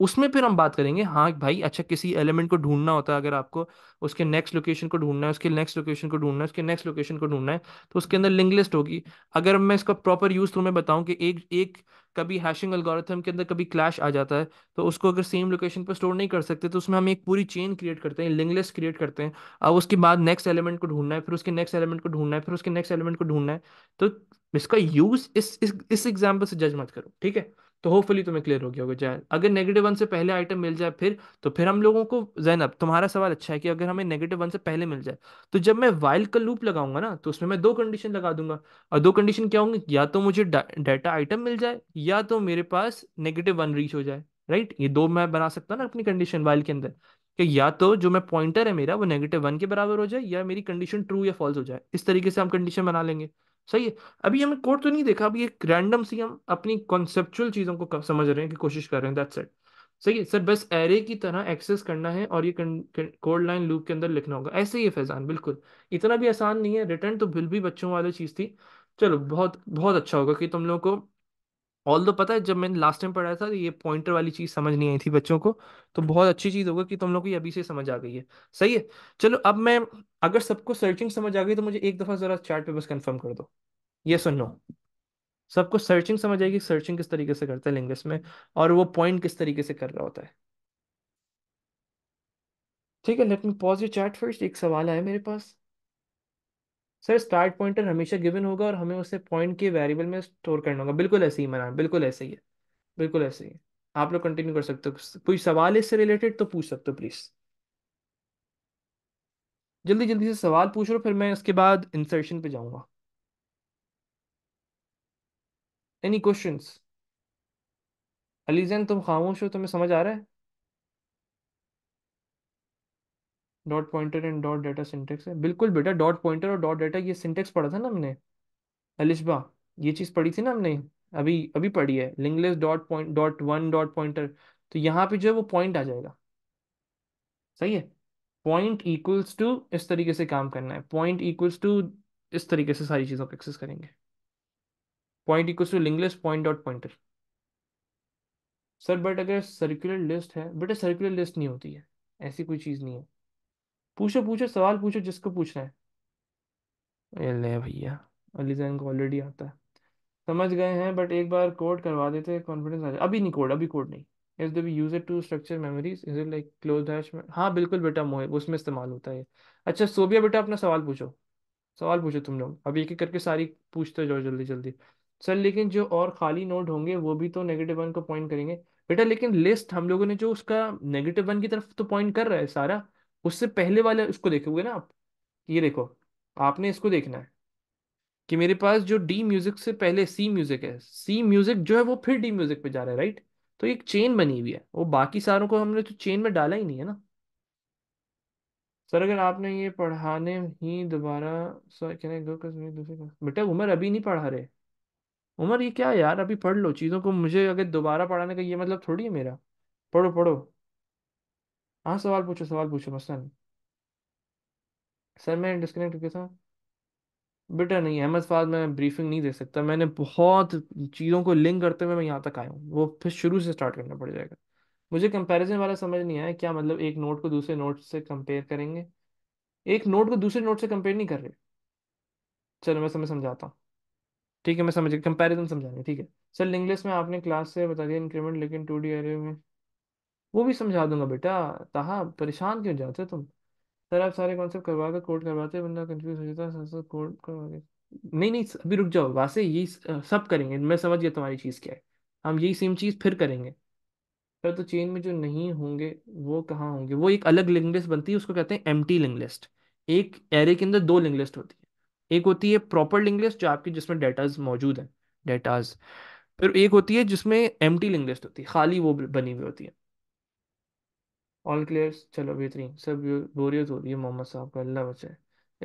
उसमें फिर हम बात करेंगे हाँ भाई अच्छा किसी एलिमेंट को ढूंढना होता है अगर आपको उसके नेक्स्ट लोकेशन को ढूंढना है उसके नेक्स्ट लोकेशन को ढूंढना है उसके नेक्स्ट लोकेशन को ढूंढना है तो उसके अंदर लिंक लिस्ट होगी अगर मैं इसका प्रॉपर यूज़ तुम्हें बताऊं कि एक एक कभी हैशिंग एल्गोरिथम के अंदर कभी क्लैश आ जाता है तो उसको अगर सेम लोकेशन पर स्टोर नहीं कर सकते तो उसमें हम एक पूरी चेन क्रिएट करते हैं लिंगलेस लिस्ट क्रिएट करते हैं अब उसके बाद नेक्स्ट एलिमेंट को ढूंढना है फिर उसके नेक्स्ट एलिमेंट को ढूंढना है फिर उसके नेक्स्ट एलिमेंट को ढूंढना है तो इसका यूज़ इस इस एग्जाम्पल से जज मत करो ठीक है तो होपफुली तुम्हें क्लियर हो गया होगा जैन अगर नेगेटिव वन से पहले आइटम मिल जाए फिर तो फिर हम लोगों को जैन अब तुम्हारा सवाल अच्छा है कि अगर हमें नेगेटिव वन से पहले मिल जाए तो जब मैं वाइल का लूप लगाऊंगा ना तो उसमें मैं दो कंडीशन लगा दूंगा और दो कंडीशन क्या होंगी या तो मुझे डाटा आइटम मिल जाए या तो मेरे पास नेगेटिव वन रीच हो जाए राइट ये दो मैं बना सकता ना अपनी कंडीशन वाइल के अंदर कि या तो जो मैं पॉइंटर है मेरा वो नेगेटिव वन के बराबर हो जाए या मेरी कंडीशन ट्रू या फॉल्स हो जाए इस तरीके से हम कंडीशन बना लेंगे सही है अभी हमने कोर्ट तो नहीं देखा अभी एक रैंडम सी हम अपनी कॉन्सेप्चुअल चीज़ों को समझ रहे हैं कि कोशिश कर रहे हैं दैट सेट सही है सर बस एरे की तरह एक्सेस करना है और ये कोड लाइन लूप के अंदर लिखना होगा ऐसे ही है फैजान बिल्कुल इतना भी आसान नहीं है रिटर्न तो बिल भी बच्चों वाली चीज़ थी चलो बहुत बहुत अच्छा होगा कि तुम लोगों को ऑल दो पता है जब मैंने लास्ट टाइम पढ़ाया था ये पॉइंटर वाली चीज समझ नहीं आई थी बच्चों को तो बहुत अच्छी चीज होगा कि तुम लोग को ये अभी से समझ आ गई है सही है चलो अब मैं अगर सबको सर्चिंग समझ आ गई तो मुझे एक दफा जरा चार्ट पे बस कंफर्म कर दो ये सुन लो सबको सर्चिंग समझ आएगी सर्चिंग किस तरीके से करता है लिंग्वेज में और वो पॉइंट किस तरीके से कर रहा होता है ठीक है let me pause your chat first एक सवाल आया मेरे पास सर स्टार्ट पॉइंटर हमेशा गिवन होगा और हमें उसे पॉइंट के वेरिएबल में स्टोर करना होगा बिल्कुल ऐसे ही मना बिल्कुल ऐसे ही है बिल्कुल ऐसे ही है आप लोग कंटिन्यू कर सकते हो कोई सवाल इससे रिलेटेड तो पूछ सकते हो प्लीज़ जल्दी जल्दी से सवाल पूछ रहा फिर मैं उसके बाद इंसर्शन पे जाऊंगा एनी क्वेश्चंस अलीजैन तुम खामोश हो तुम्हें समझ आ रहा है dot pointer and dot data syntax है बिल्कुल बेटा डॉट पॉइंटर और डॉट डाटा ये सिंटेक्स पढ़ा था ना हमने अलिशबा ये चीज़ पढ़ी थी ना हमने अभी अभी पढ़ी है link list dot point dot one dot pointer तो यहाँ पे जो है वो पॉइंट आ जाएगा सही है पॉइंट इक्वल्स टू इस तरीके से काम करना है पॉइंट इक्वल्स टू इस तरीके से सारी चीज़ों को एक्सेस करेंगे point equals to link list point dot pointer sir but अगर सर्कुलर लिस्ट है बेटा सर्कुलर लिस्ट नहीं होती है ऐसी कोई चीज़ नहीं है पूछो पूछो सवाल पूछो जिसको पूछना है ले भैया अलीजैन को ऑलरेडी आता है समझ गए हैं बट एक बार कोड करवा देते हैं कॉन्फिडेंस आ जाए अभी नहीं कोड अभी कोड नहीं is the use it to structure memories is it like close hash में हाँ बिल्कुल बेटा मोहे उसमें इस्तेमाल होता है अच्छा सोबिया बेटा अपना सवाल पूछो सवाल पूछो तुम लोग अभी एक एक करके सारी पूछते जाओ जल्दी जल्दी सर लेकिन जो और खाली नोट होंगे वो भी तो नेगेटिव वन को पॉइंट करेंगे बेटा लेकिन लिस्ट हम लोगों ने जो उसका नेगेटिव वन की तरफ तो पॉइंट कर रहा है सारा उससे पहले वाले उसको देखोगे ना आप ये देखो आपने इसको देखना है कि मेरे पास जो डी म्यूजिक से पहले सी म्यूजिक है सी म्यूजिक जो है वो फिर डी म्यूजिक पे जा रहा है राइट तो एक चेन बनी हुई है वो बाकी सारों को हमने तो चेन में डाला ही नहीं है ना सर अगर आपने ये पढ़ाने ही दोबारा सर कहने बेटा उमर अभी नहीं पढ़ा रहे उमर ये क्या यार अभी पढ़ लो चीज़ों को मुझे अगर दोबारा पढ़ाने का ये मतलब थोड़ी है मेरा पढ़ो पढ़ो हाँ सवाल पूछो सवाल पूछो मसलन सर मैं डिस्कनेक्ट हो था बेटा नहीं अहमद फाज मैं ब्रीफिंग नहीं दे सकता मैंने बहुत चीज़ों को लिंक करते हुए मैं यहाँ तक आया हूँ वो फिर शुरू से स्टार्ट करना पड़ जाएगा मुझे कंपैरिजन वाला समझ नहीं आया क्या मतलब एक नोट को दूसरे नोट से कंपेयर करेंगे एक नोट को दूसरे नोट से कंपेयर नहीं कर रहे चलो मैं समझ समझाता हूँ ठीक है मैं समझ कंपेरिजन समझाने ठीक है सर लिंग्लिस्ट में आपने क्लास से बता दिया इंक्रीमेंट लेकिन टू डी एरे में वो भी समझा दूंगा बेटा ताहा परेशान क्यों जाते हो तुम सर आप सारे कॉन्सेप्ट करवा कर कोड करवाते बंदा कंफ्यूज हो जाता है सर कोड करवा के नहीं नहीं अभी रुक जाओ वासे यही सब करेंगे मैं समझ गया तुम्हारी चीज़ क्या है हम यही सेम चीज़ फिर करेंगे सर तो चेन में जो नहीं होंगे वो कहाँ होंगे वो एक अलग लिंक लिस्ट बनती है उसको कहते हैं एम्प्टी लिंक लिस्ट एक एरे के अंदर दो लिंक लिस्ट होती है एक होती है प्रॉपर लिंक लिस्ट जो आपकी जिसमें डेटाज मौजूद हैं डेटाज फिर एक होती है जिसमें एम्प्टी लिंक लिस्ट होती है खाली वो बनी हुई होती है ऑल क्लियर चलो बेहतरीन सब बोरियत हो रही है मोहम्मद साहब का अल्लाह बचाए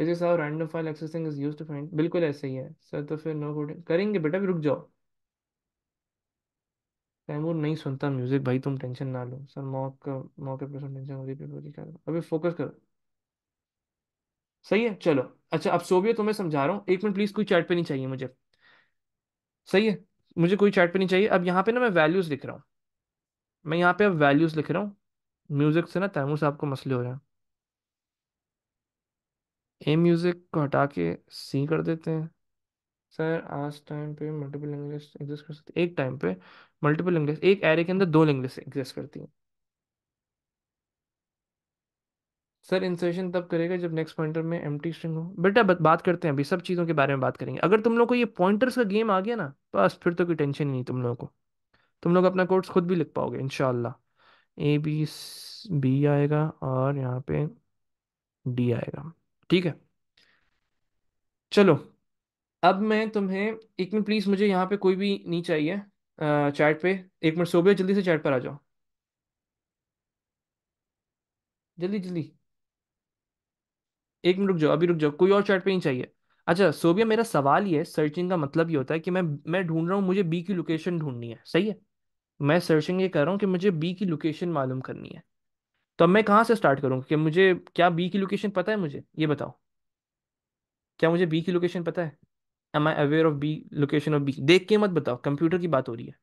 ऐसे साहब random file accessing is use to find बिल्कुल ऐसे ही है सर तो फिर नो कोडिंग करेंगे बेटा भी रुक जाओ तैमूर नहीं सुनता म्यूजिक भाई तुम टेंशन ना लो सर मौक मौके पर टेंशन हो पेपर की क्या अभी फोकस करो सही है चलो अच्छा अब तो तुम्हें समझा रहा हूँ एक मिनट प्लीज कोई चैट पे नहीं चाहिए मुझे सही है मुझे कोई चैट पे नहीं चाहिए अब यहाँ पे ना मैं वैल्यूज लिख रहा हूँ मैं यहाँ पे अब वैल्यूज लिख रहा हूँ म्यूजिक से ना तैमूर साहब को मसले हो रहे हैं ए म्यूजिक को हटा के सी कर देते हैं सर आज टाइम पे मल्टीपल इंग्लिश एग्जिस्ट कर सकती एक टाइम पे मल्टीपल इंग्लिश एक एरे के अंदर दो इंग्लिश एग्जिस्ट करती हैं सर इंसर्शन तब करेगा जब नेक्स्ट पॉइंटर में एम टी स्ट्रिंग हो बेटा बात करते हैं अभी सब चीज़ों के बारे में बात करेंगे अगर तुम लोग को ये पॉइंटर्स का गेम आ गया ना बस फिर तो कोई टेंशन ही नहीं तुम लोगों को तुम लोग अपना कोर्स खुद भी लिख पाओगे इनशाला ए बी बी आएगा और यहाँ पे डी आएगा ठीक है चलो अब मैं तुम्हें एक मिनट प्लीज़ मुझे यहाँ पे कोई भी नहीं चाहिए चैट पे एक मिनट सोबे जल्दी से चैट पर आ जाओ जल्दी जल्दी एक मिनट रुक जाओ अभी रुक जाओ कोई और चैट पे नहीं चाहिए अच्छा सोबिया मेरा सवाल ये सर्चिंग का मतलब ये होता है कि मैं मैं ढूंढ रहा हूँ मुझे बी की लोकेशन ढूंढनी है सही है मैं सर्चिंग ये कर रहा हूँ कि मुझे बी की लोकेशन मालूम करनी है तो अब मैं कहाँ से स्टार्ट करूँ कि मुझे क्या बी की लोकेशन पता है मुझे ये बताओ क्या मुझे बी की लोकेशन पता है am I aware of B location of B देख के मत बताओ कंप्यूटर की बात हो रही है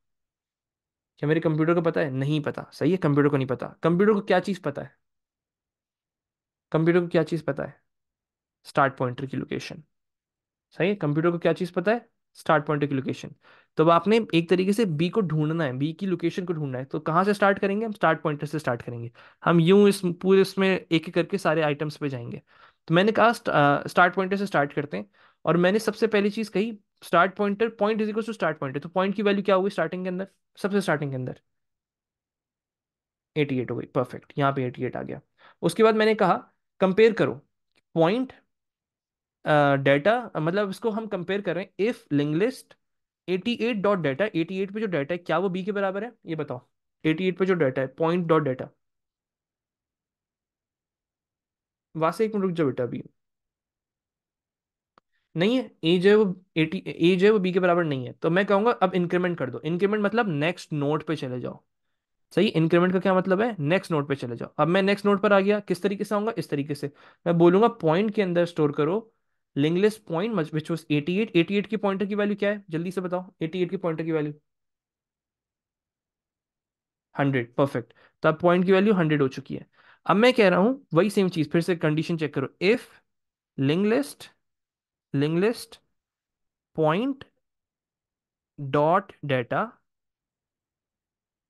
क्या मेरे कंप्यूटर को पता है नहीं पता सही है कंप्यूटर को नहीं पता कंप्यूटर को क्या चीज़ पता है कंप्यूटर को क्या चीज़ पता है स्टार्ट पॉइंटर की लोकेशन सही है कंप्यूटर को क्या चीज़ पता है स्टार्ट पॉइंट की लोकेशन तो अब आपने एक तरीके से बी को ढूंढना है बी की लोकेशन को ढूंढना है तो कहाँ से स्टार्ट करेंगे हम स्टार्ट पॉइंटर से स्टार्ट करेंगे हम यूं इस पूरे इसमें एक एक करके सारे आइटम्स पे जाएंगे तो मैंने कहा स्टार्ट पॉइंटर से स्टार्ट करते हैं और मैंने सबसे पहली चीज़ कही start pointer point is equal to start pointer तो पॉइंट की वैल्यू क्या हुई स्टार्टिंग के अंदर सबसे स्टार्टिंग के अंदर 88 हो गई परफेक्ट यहाँ पे 88 आ गया उसके बाद मैंने कहा कंपेयर करो पॉइंट डेटा uh, मतलब इसको हम कंपेयर कर रहे हैं if link list eight dot data eight पर जो डेटा है क्या वो बी के बराबर है ये बताओ एटी एट पर जो डेटा है पॉइंट डॉट डेटा वहां से एक मिनट रुक जाओ बेटा अभी नहीं है ए जो है वो एटी ए जो है वो बी के बराबर नहीं है तो मैं कहूंगा अब इंक्रीमेंट कर दो इंक्रीमेंट मतलब नेक्स्ट नोट पे चले जाओ सही इंक्रीमेंट का क्या मतलब है नेक्स्ट नोट पे चले जाओ अब मैं नेक्स्ट नोट पर आ गया किस तरीके से आऊंगा इस तरीके से मैं बोलूंगा पॉइंट के अंदर स्टोर करो link list point which was eighty eight की पॉइंटर की वैल्यू क्या है जल्दी से बताओ एटी एट की पॉइंटर की वैल्यू हंड्रेड परफेक्ट तो अब पॉइंट की वैल्यू हंड्रेड हो चुकी है अब मैं कह रहा हूं वही सेम चीज फिर से कंडीशन चेक करो if link link list point dot data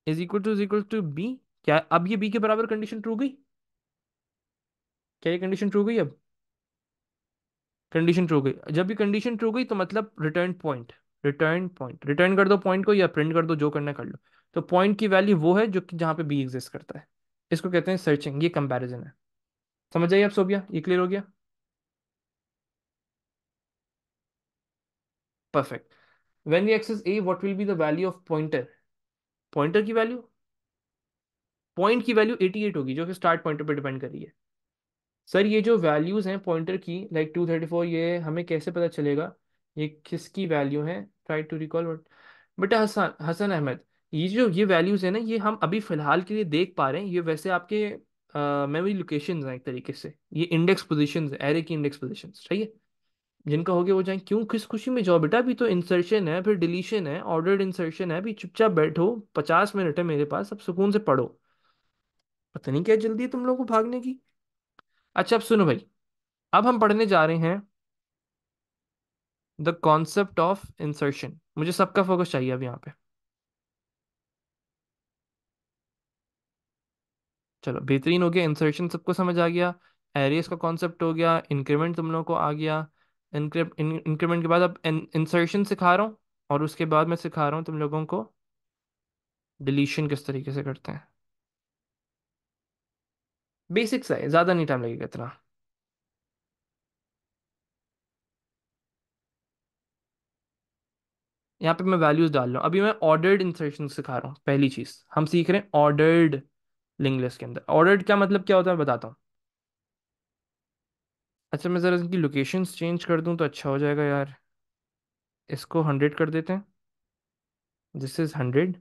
is equal to is equal to B क्या अब ये बी के बराबर कंडीशन ट्रू गई क्या ये कंडीशन ट्रू गई अब कंडीशन ट्रू गई जब भी कंडीशन ट्रू गई तो मतलब return point return point return कर दो पॉइंट को या प्रिंट कर दो जो करना कर लो तो पॉइंट की वैल्यू वो है जो कि जहाँ पे बी एग्जिस्ट करता है इसको कहते हैं सर्चिंग ये कंपेरिजन है समझ आइए आप सोबिया ये क्लियर हो गया perfect when we access a what will be the value of pointer pointer की वैल्यू पॉइंट की वैल्यू 88 होगी जो कि स्टार्ट पॉइंटर पे डिपेंड कर रही है सर ये जो वैल्यूज़ हैं पॉइंटर की लाइक टू थर्टी फोर ये हमें कैसे पता चलेगा ये किसकी वैल्यू है ट्राई टू रिकॉल वट बेटा हसन हसन अहमद ये जो ये वैल्यूज़ है ना ये हम अभी फ़िलहाल के लिए देख पा रहे हैं ये वैसे आपके मेमोरी लोकेशन हैं एक तरीके से ये इंडेक्स पोजिशन है एरे की इंडेक्स पोजिशन सही है जिनका हो गया वो जाए क्यों किस खुशी में जाओ बेटा अभी तो इंसर्शन है फिर डिलीशन है ऑर्डर इंसर्शन है अभी चुपचाप बैठो पचास मिनट है मेरे पास अब सुकून से पढ़ो पता नहीं क्या जल्दी है तुम लोगों को भागने की अच्छा अब सुनो भाई अब हम पढ़ने जा रहे हैं द कॉन्सेप्ट ऑफ इंसर्शन मुझे सबका फोकस चाहिए अब यहाँ पे चलो बेहतरीन हो गया इंसर्शन सबको समझ आ गया एरियस का कॉन्सेप्ट हो गया इंक्रीमेंट तुम लोगों को आ गया इंक्रीमेंट के बाद अब इंसर्शन सिखा रहा हूँ और उसके बाद मैं सिखा रहा हूँ तुम लोगों को डिलीशन किस तरीके से करते हैं बेसिक्स है ज़्यादा नहीं टाइम लगेगा इतना यहाँ पे मैं वैल्यूज डाल रहा हूँ अभी मैं ऑर्डर्ड इंसर्शन सिखा रहा हूँ पहली चीज़ हम सीख रहे हैं ऑर्डर्ड लिंगलेस के अंदर ऑर्डर्ड का मतलब क्या होता है बताता हूँ अच्छा मैं ज़रा इनकी लोकेशंस चेंज कर दूँ तो अच्छा हो जाएगा यार इसको हंड्रेड कर देते हैं दिस इज़ हंड्रेड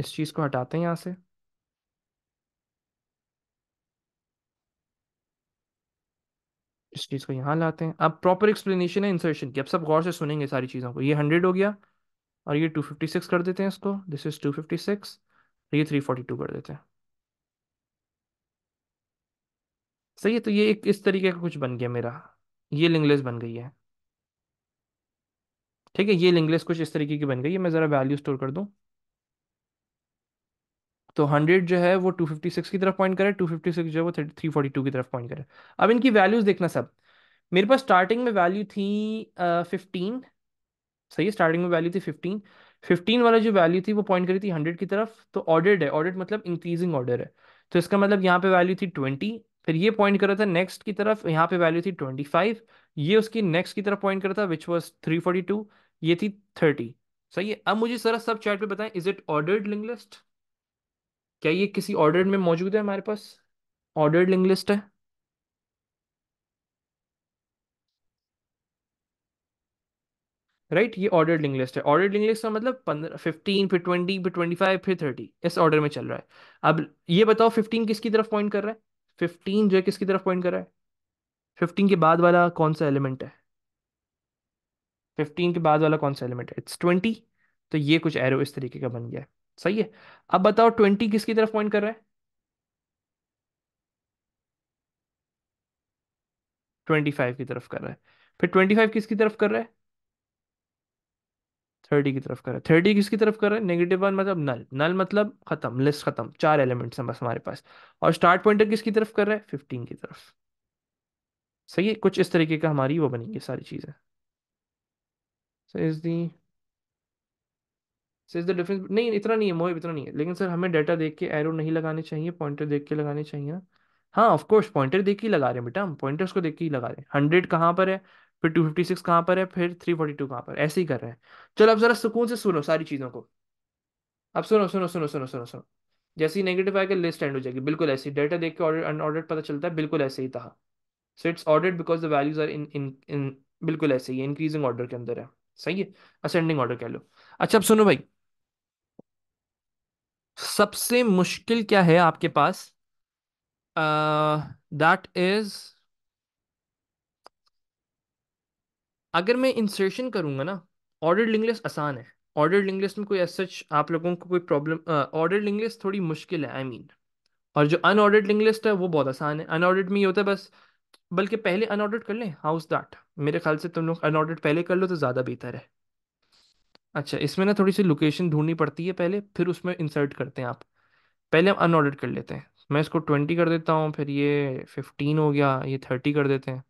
इस चीज़ को हटाते हैं यहाँ से इस चीज़ को यहाँ लाते हैं अब प्रॉपर एक्सप्लेनेशन है इंसर्शन की अब सब गौर से सुनेंगे सारी चीज़ों को ये हंड्रेड हो गया और ये टू फिफ्टी सिक्स कर देते हैं इसको this is two fifty six ये थ्री फोर्टी टू कर देते हैं सही है तो ये एक इस तरीके का कुछ बन गया मेरा ये लिंगलेस बन गई है ठीक है ये लिंगलेस कुछ इस तरीके की बन गई है मैं ज़रा वैल्यू स्टोर कर दूँ तो हंड्रेड जो है वो टू फिफ्टी सिक्स की तरफ पॉइंट करे टू फिफ्टी सिक्स जो है वो थ्री फोर्टी टू की तरफ पॉइंट करे अब इनकी वैल्यूज देखना सब मेरे पास स्टार्टिंग में वैल्यू थी फिफ्टीन uh, सही है स्टार्टिंग में वैल्यू थी फिफ्टीन फिफ्टीन वाला जो वैल्यू थी वो पॉइंट करी थी हंड्रेड की तरफ तो ऑर्डर है ऑर्डर मतलब इंक्रीजिंग ऑर्डर है तो इसका मतलब यहाँ पे वैल्यू थी ट्वेंटी फिर ये पॉइंट कर रहा था नेक्स्ट की तरफ यहाँ पे वैल्यू थी ट्वेंटी फाइव ये उसकी नेक्स्ट की तरफ पॉइंट कर रहा था which was three forty two ये थी थर्टी सही है अब मुझे सर सब चैट पे बताएं is it ordered link list क्या ये किसी ऑर्डर में मौजूद है हमारे पास ऑर्डर्ड लिंक लिस्ट है राइट right? ये ऑर्डर लिंक लिस्ट है ऑर्डर लिंक लिस्ट का मतलब पंद्रह फिफ्टीन फिर ट्वेंटी फिर ट्वेंटी फाइव फिर थर्टी इस ऑर्डर में चल रहा है अब ये बताओ फिफ्टीन किसकी तरफ पॉइंट कर रहा है फिफ्टीन जो है किसकी तरफ पॉइंट कर रहा है फिफ्टीन के बाद वाला कौन सा एलिमेंट है फिफ्टीन के बाद वाला कौन सा एलिमेंट है इट्स ट्वेंटी तो ये कुछ एरो इस तरीके का बन गया है सही है अब बताओ ट्वेंटी किसकी तरफ पॉइंट कर रहा है ट्वेंटी फाइव की तरफ कर रहा है फिर ट्वेंटी फाइव किसकी तरफ कर रहा है थर्टी की तरफ कर रहा है थर्टी किसकी तरफ कर रहा है नेगेटिव वन मतलब नल नल मतलब खत्म लिस्ट खत्म चार एलिमेंट्स हैं बस हमारे पास और स्टार्ट पॉइंटर किसकी तरफ कर रहा है फिफ्टीन की तरफ सही है कुछ इस तरीके का हमारी वो बनेंगी सारी चीज़ें so is the so is the difference नहीं इतना नहीं है मोहिब इतना नहीं है लेकिन सर हमें डाटा देख के एरो नहीं लगाने चाहिए पॉइंटर देख के लगाने चाहिए ना हाँ ऑफकोर्स पॉइंटर देख के ही लगा रहे हैं बेटा हम पॉइंटर्स को देख के ही लगा रहे हैं हंड्रेड कहाँ पर है फिर टू फिफ्टी सिक्स कहाँ पर है फिर थ्री फोर्टी टू कहाँ पर ऐसे ही कर रहे हैं चलो अब जरा सुकून से सुनो सारी चीज़ों को अब सुनो सुनो सुनो सुनो सुनो सुनो जैसे ही नेगेटिव आएगा लिस्ट एंड हो जाएगी बिल्कुल ऐसे ही डेटा देख के ऑर्डर अनऑर्डर्ड पता चलता है बिल्कुल ऐसे ही था so it's ordered because the values are in in in बिल्कुल ऐसे ही इंक्रीजिंग ऑर्डर के अंदर है सही है असेंडिंग ऑर्डर कह लो अच्छा अब सुनो भाई सबसे मुश्किल क्या है आपके पास दैट इज अगर मैं इंसर्शन करूँगा ना ऑर्डर लिंगलिस आसान है ऑर्डर लिंगलिस में कोई सच आप लोगों को कोई प्रॉब्लम ऑर्डर लिंक थोड़ी मुश्किल है आई I मीन mean. और जो अनऑर्डर्ड लिंगलिस है वो बहुत आसान है अनऑर्डर्ड में ये होता है बस बल्कि पहले अनऑर्डर्ड कर लें हाउस दैट मेरे ख्याल से तुम लोग अनऑर्डर्ड पहले कर लो तो ज़्यादा बेहतर है अच्छा इसमें ना थोड़ी सी लोकेशन ढूंढनी पड़ती है पहले फिर उसमें इंसर्ट करते हैं आप पहले हम अनऑर्डर कर लेते हैं मैं इसको ट्वेंटी कर देता हूँ फिर ये फिफ्टीन हो गया ये थर्टी कर देते हैं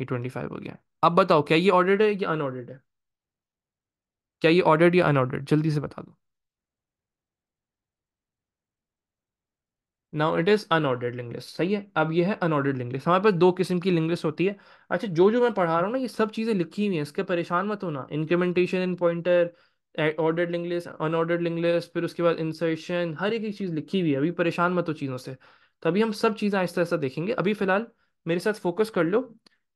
ये ट्वेंटी फाइव हो गया अब बताओ क्या ये ऑर्डर्ड है या अनऑर्डर्ड है क्या ये ऑर्डर्ड या अनऑर्डर्ड जल्दी से बता दो now it is unordered link list सही है अब ये है अनऑर्डर्ड लिंग लिस्ट हमारे पास दो किस्म की लिंग लिस्ट होती है अच्छा जो जो मैं पढ़ा रहा हूँ ना ये सब चीज़ें लिखी हुई है इसके परेशान मत होना incrementation in pointer ordered link list unordered link list फिर उसके बाद इंसर्शन हर एक चीज़ लिखी हुई है अभी परेशान मत हो चीज़ों से तो अभी हम सब चीज़ें ऐसा ऐसा देखेंगे अभी फिलहाल मेरे साथ फोकस कर लो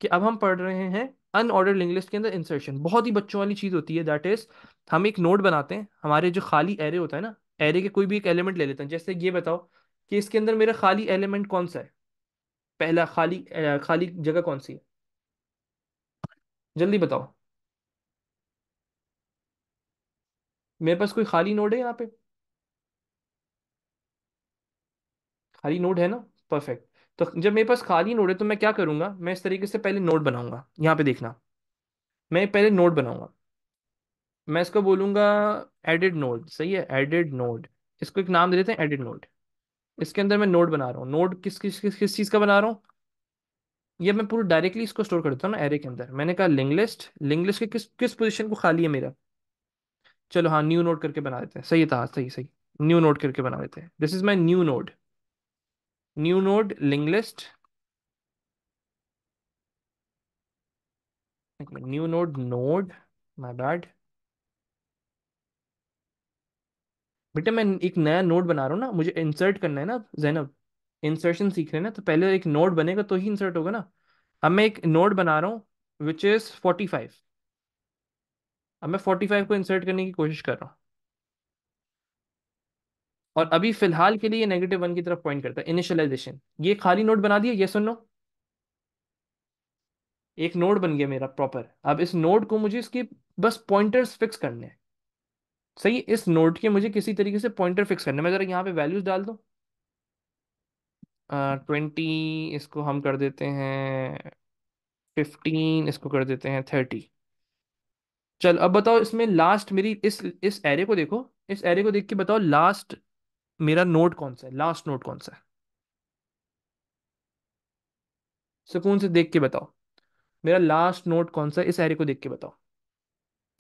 कि अब हम पढ़ रहे हैं अनऑर्डर्ड लिंग लिस्ट के अंदर इंसर्शन बहुत ही बच्चों वाली चीज़ होती है दैट इज़ हम एक नोट बनाते हैं हमारे जो खाली एरे होता है ना एरे के कोई भी एक एलिमेंट ले लेते हैं जैसे ये बताओ कि इसके अंदर मेरा खाली एलिमेंट कौन सा है पहला खाली खाली जगह कौन सी है जल्दी बताओ मेरे पास कोई खाली नोड है यहाँ पे खाली नोड है ना परफेक्ट तो जब मेरे पास खाली नोड है तो मैं क्या करूंगा मैं इस तरीके से पहले नोड बनाऊंगा यहाँ पे देखना मैं पहले नोड बनाऊंगा मैं इसको बोलूंगा एडिड नोड सही है एडिड नोड इसको एक नाम दे देते हैं एडिड नोड इसके अंदर मैं नोड बना रहा हूँ नोड किस किस किस किस चीज़ का बना रहा हूँ ये मैं पूरा डायरेक्टली इसको स्टोर कर देता हूँ ना एरे के अंदर मैंने कहा लिंग लिस्ट लिंग लिस्ट के किस किस पोजिशन को खाली है मेरा चलो हाँ न्यू नोट करके बना देते हैं सही था तो हाँ, सही सही न्यू नोट करके बना देते हैं this is my new node new node link list new node node my bad बेटा मैं एक नया नोट बना रहा हूँ ना मुझे इंसर्ट करना है ना जैनब इंसर्शन सीख रहे हैं ना तो पहले एक नोट बनेगा तो ही इंसर्ट होगा ना अब मैं एक नोट बना रहा हूँ विच इज़ फोर्टी फाइव अब मैं फोर्टी फाइव को इंसर्ट करने की कोशिश कर रहा हूँ और अभी फिलहाल के लिए नेगेटिव वन की तरफ पॉइंट करता है इनिशियलाइजेशन ये खाली नोट बना दिया ये सुन लो एक नोट बन गया मेरा प्रॉपर अब इस नोट को मुझे इसके बस पॉइंटर्स फिक्स करने हैं सही इस नोड के मुझे किसी तरीके से पॉइंटर फिक्स है मैं जरा यहाँ पे वैल्यूज डाल दो ट्वेंटी uh, इसको हम कर देते हैं फिफ्टीन इसको कर देते हैं थर्टी चल अब बताओ इसमें लास्ट मेरी इस इस एरे को देखो इस एरे को देख के बताओ लास्ट मेरा नोट कौन सा है लास्ट नोट कौन सा है सुकून से देख के बताओ मेरा लास्ट नोट कौन सा है इस एरे को देख के बताओ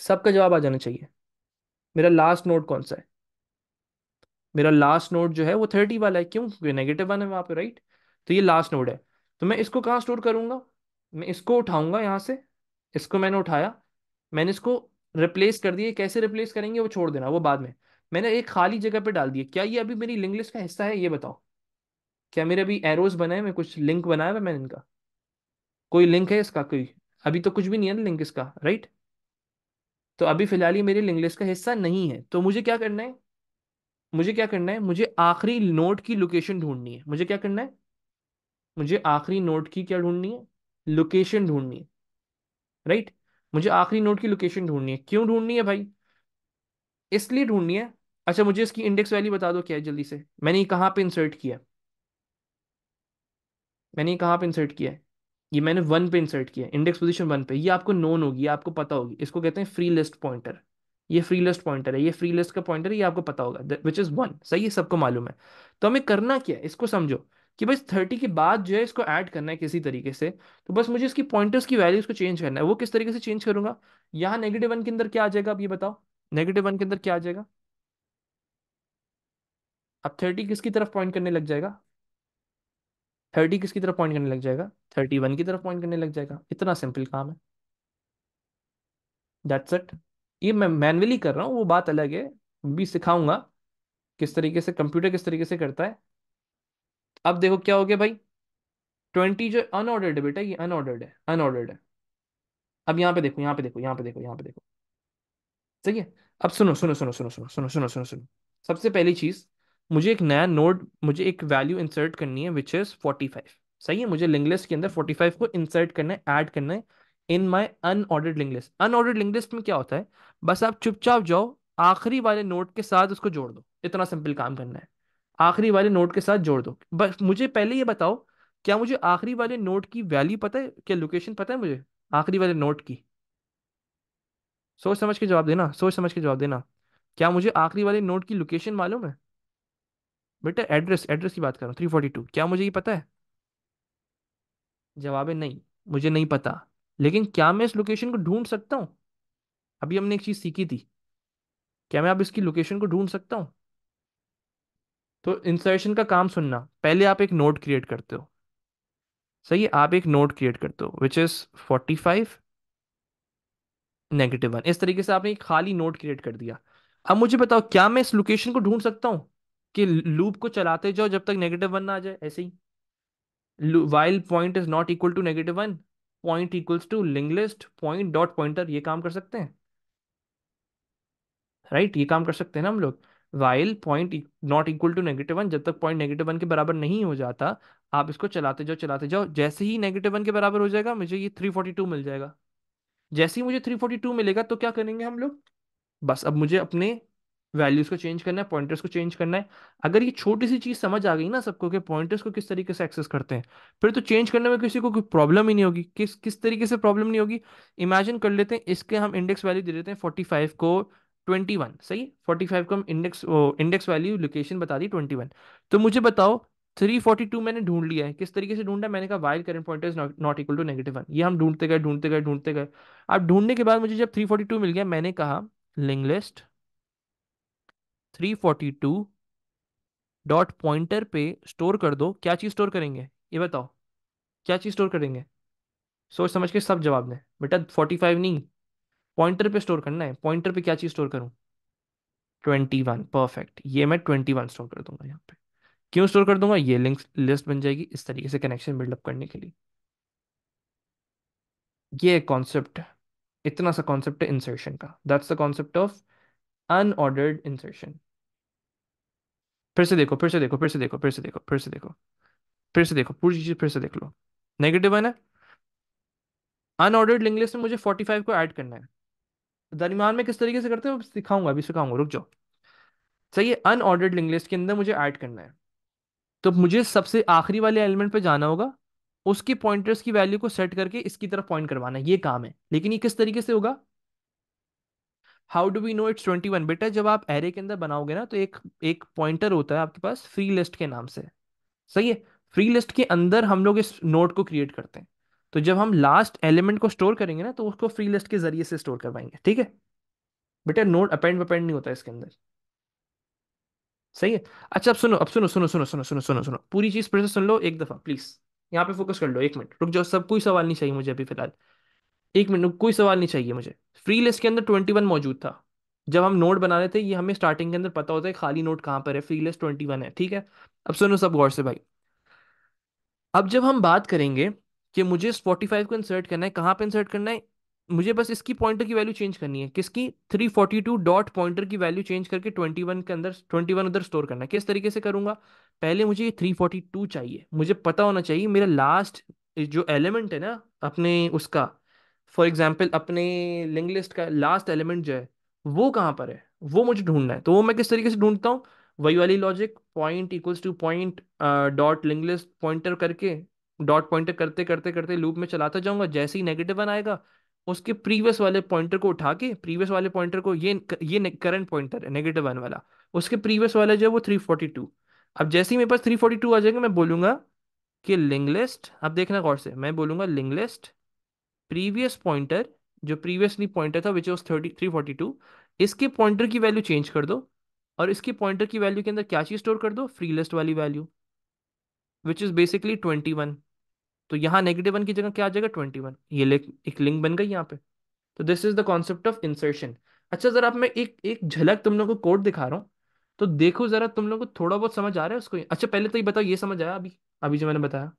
सबका जवाब आ जाना चाहिए मेरा लास्ट नोट कौन सा है मेरा लास्ट नोट जो है वो थर्टी वाला है क्यों क्योंकि नेगेटिव वन है वहाँ पे राइट तो ये लास्ट नोट है तो मैं इसको कहाँ स्टोर करूंगा मैं इसको उठाऊंगा यहाँ से इसको मैंने उठाया मैंने इसको रिप्लेस कर दिया कैसे रिप्लेस करेंगे वो छोड़ देना वो बाद में मैंने एक खाली जगह पे डाल दिया क्या ये अभी मेरी लिंक लिस्ट का हिस्सा है ये बताओ क्या मेरे अभी एरोज बनाए मैं कुछ लिंक बनाया हुआ मैंने इनका कोई लिंक है इसका कोई अभी तो कुछ भी नहीं है ना लिंक इसका राइट तो अभी फिलहाल ये मेरे लिंक लिस्ट का हिस्सा नहीं है तो मुझे क्या करना है मुझे क्या करना है मुझे आखिरी नोट की लोकेशन ढूंढनी है मुझे क्या करना है मुझे आखिरी नोट की क्या ढूंढनी है लोकेशन ढूंढनी है राइट मुझे आखिरी नोट की लोकेशन ढूंढनी है क्यों ढूंढनी है भाई इसलिए ढूंढनी है अच्छा मुझे इसकी इंडेक्स वैल्यू बता दो क्या है जल्दी से मैंने कहाँ पे इंसर्ट किया मैंने कहाँ पे इंसर्ट किया है ये मैंने वन पे इंसर्ट किया इंडेक्स पोजिशन वन पे ये आपको नोन होगी आपको पता होगी इसको कहते हैं फ्री लिस्ट पॉइंटर ये फ्री लिस्ट पॉइंटर है ये फ्री लिस्ट का पॉइंटर है ये आपको पता होगा विच इज़ वन सही है सबको मालूम है तो हमें करना क्या है इसको समझो कि बस थर्टी के बाद जो है इसको ऐड करना है किसी तरीके से तो बस मुझे इसकी पॉइंटर्स की वैल्यूज को चेंज करना है वो किस तरीके से चेंज करूंगा यहाँ नेगेटिव वन के अंदर क्या आ जाएगा आप ये बताओ नेगेटिव वन के अंदर क्या आ जाएगा अब थर्टी किसकी तरफ पॉइंट करने लग जाएगा थर्टी किसकी तरफ पॉइंट करने लग जाएगा थर्टी वन की तरफ पॉइंट करने लग जाएगा इतना सिंपल काम है दैट्स इट ये मैं मैनुअली कर रहा हूँ वो बात अलग है भी सिखाऊंगा किस तरीके से कंप्यूटर किस तरीके से करता है अब देखो क्या हो गया भाई ट्वेंटी जो अनऑर्डर्ड है बेटा ये अनऑर्डर्ड है अनऑर्डर्ड है अब यहाँ पे देखो यहाँ पे देखो यहाँ पे देखो यहाँ पे देखो ठीक है अब सुनो सुनो सुनो सुनो सुनो सुनो सुनो सुनो सुनो सबसे पहली चीज मुझे एक नया नोड मुझे एक वैल्यू इंसर्ट करनी है विच इज़ फोर्टी फाइव सही है मुझे लिंक के अंदर फोर्टी फाइव को इंसर्ट करना है ऐड करना है in my unordered link list unordered link list में क्या होता है बस आप चुपचाप जाओ आखिरी वाले नोट के साथ उसको जोड़ दो इतना सिंपल काम करना है आखिरी वाले नोट के साथ जोड़ दो बस मुझे पहले ये बताओ क्या मुझे आखिरी वाले नोट की वैल्यू पता है क्या लोकेशन पता है मुझे आखिरी वाले नोट की सोच समझ के जवाब देना सोच समझ के जवाब देना क्या मुझे आखिरी वाले नोट की लोकेशन मालूम है बेटा एड्रेस एड्रेस की बात कर रहा हूँ थ्री फोर्टी टू क्या मुझे ये पता है जवाब है नहीं मुझे नहीं पता लेकिन क्या मैं इस लोकेशन को ढूंढ सकता हूँ अभी हमने एक चीज़ सीखी थी क्या मैं अब इसकी लोकेशन को ढूंढ सकता हूँ तो इंसर्शन का काम सुनना पहले आप एक नोट क्रिएट करते हो सही आप एक नोट क्रिएट करते हो which is forty five negative one इस तरीके से आपने एक खाली नोट क्रिएट कर दिया अब मुझे बताओ क्या मैं इस लोकेशन को ढूंढ सकता हूँ कि लूप को चलाते जाओ जब तक नेगेटिव वन ना आ जाए ऐसे ही while point is not equal to negative one point equals to लिंगलिस्ट point dot pointer ये काम कर सकते हैं राइट right? ये काम कर सकते हैं ना हम लोग while point not equal to negative one जब तक पॉइंट नेगेटिव वन के बराबर नहीं हो जाता आप इसको चलाते जाओ चलाते जाओ जैसे ही नेगेटिव वन के बराबर हो जाएगा मुझे ये थ्री फोर्टी टू मिल जाएगा जैसे ही मुझे थ्री फोर्टी टू मिलेगा तो क्या करेंगे हम लोग बस अब मुझे अपने वैल्यूज को चेंज करना है पॉइंटर्स को चेंज करना है अगर ये छोटी सी चीज समझ आ गई ना सबको कि पॉइंटर्स को किस तरीके से एक्सेस करते हैं फिर तो चेंज करने में किसी को कोई प्रॉब्लम ही नहीं होगी किस किस तरीके से प्रॉब्लम नहीं होगी इमेजिन कर लेते हैं इसके हम इंडेक्स वैल्यू दे देते हैं फोर्टी फाइव को ट्वेंटी वन सही फोर्टी फाइव को हम इंडेक्स इंडेक्स वैल्यू लोकेशन बता दी ट्वेंटी वन तो मुझे बताओ थ्री फोर्टी टू मैंने ढूंढ लिया है किस तरीके से ढूंढा मैंने कहा while current point is not equal to negative one ये हम ढूंढते गए ढूंढते गए ढूंढते गए अब ढूंढने के बाद मुझे जब थ्री मिल गया मैंने कहा लिंग लिस्ट 342 डॉट पॉइंटर पे स्टोर कर दो क्या चीज़ स्टोर करेंगे ये बताओ क्या चीज़ स्टोर करेंगे सोच समझ के सब जवाब दें बेटा 45 नहीं पॉइंटर पे स्टोर करना है पॉइंटर पे क्या चीज़ स्टोर करूँ 21 परफेक्ट ये मैं 21 स्टोर कर दूंगा यहाँ पे क्यों स्टोर कर दूंगा ये लिंक लिस्ट बन जाएगी इस तरीके से कनेक्शन बिल्डअप करने के लिए ये कॉन्सेप्ट है इतना सा कॉन्सेप्ट है इंसर्शन का that's the concept of unordered insertion फिर से देखो फिर से देखो फिर से देखो फिर से देखो फिर से देखो फिर से देखो पूरी चीज फिर से देख लो नेगेटिव है ना अनऑर्डर्ड लिंक लिस्ट में मुझे फोर्टी फाइव को ऐड करना है दरमियान में किस तरीके से करते हैं सिखाऊंगा अभी सिखाऊंगा रुक जाओ सही है अनऑर्डर्ड लिंक लिस्ट के अंदर मुझे ऐड करना है तो मुझे सबसे आखिरी वाले एलिमेंट पे जाना होगा उसकी पॉइंटर्स की वैल्यू को सेट करके इसकी तरफ पॉइंट करवाना है ये काम है लेकिन ये किस तरीके से होगा how do we know it's twenty one बेटा जब आप एरे के अंदर बनाओगे ना तो एक एक पॉइंटर होता है आपके पास फ्री लिस्ट के नाम से सही है फ्री लिस्ट के अंदर हम लोग इस नोट को क्रिएट करते हैं तो जब हम लास्ट एलिमेंट को स्टोर करेंगे ना तो उसको फ्री लिस्ट के जरिए से स्टोर करवाएंगे ठीक है बेटा नोट अपेंड वपेंड नहीं होता इसके अंदर सही है अच्छा अब सुनो अब सुनो सुनो सुनो सुनो सुनो सुनो सुनो पूरी चीज फिर से सुन लो एक दफा प्लीज यहाँ पे फोकस कर लो एक मिनट रुक जाओ सब कोई सवाल नहीं चाहिए मुझे अभी फिलहाल एक मिनट कोई सवाल नहीं चाहिए मुझे फ्री लिस्ट के अंदर ट्वेंटी वन मौजूद था जब हम नोट बना रहे थे ये हमें स्टार्टिंग के अंदर पता होता है खाली नोट कहाँ पर है फ्री लिस्ट ट्वेंटी वन है ठीक है अब सुनो सब गौर से भाई अब जब हम बात करेंगे कि मुझे स्पॉटीफाइव को इंसर्ट करना है कहाँ पर इंसर्ट करना है मुझे बस इसकी पॉइंटर की वैल्यू चेंज करनी है किसकी three forty two dot pointer की वैल्यू चेंज करके ट्वेंटी वन के अंदर ट्वेंटी वन उधर स्टोर करना है किस तरीके से करूंगा पहले मुझे ये थ्री फोर्टी टू चाहिए मुझे पता होना चाहिए मेरा लास्ट जो एलिमेंट है ना अपने उसका फॉर एग्जाम्पल अपने लिंग लिस्ट का लास्ट एलिमेंट जो है वो कहाँ पर है वो मुझे ढूंढना है तो वो मैं किस तरीके से ढूंढता हूँ वही वाली logic point equals to point dot link list pointer करके डॉट पॉइंटर करते करते करते लूप में चलाता जाऊंगा जैसे ही नेगेटिव वन आएगा उसके प्रीवियस वाले पॉइंटर को उठा के प्रीवियस वाले पॉइंटर को ये ये करंट पॉइंटर है नेगेटिव वन वाला उसके प्रीवियस वाला जो है वो थ्री फोर्टी टू अब जैसे ही मेरे पास थ्री फोर्टी टू आ जाएगा मैं बोलूँगा कि लिंग लिस्ट अब देखना गौर से मैं बोलूँगा लिंग लिस्ट प्रीवियस पॉइंटर जो प्रीवियसली पॉइंटर था which was thirty three forty two इसके पॉइंटर की वैल्यू चेंज कर दो और इसके पॉइंटर की वैल्यू के अंदर क्या चीज़ स्टोर कर दो फ्री लिस्ट वाली value which is basically twenty one तो यहाँ नेगेटिव वन की जगह क्या आ जाएगा ट्वेंटी वन ये एक लिंक बन गई यहाँ पे तो this is the concept of insertion अच्छा जरा आप मैं एक एक झलक तुम लोग को कोड दिखा रहा हूँ तो देखो जरा तुम लोग को थोड़ा बहुत समझ आ रहा है उसको अच्छा पहले तो ये बताओ ये समझ आया अभी अभी जो मैंने बताया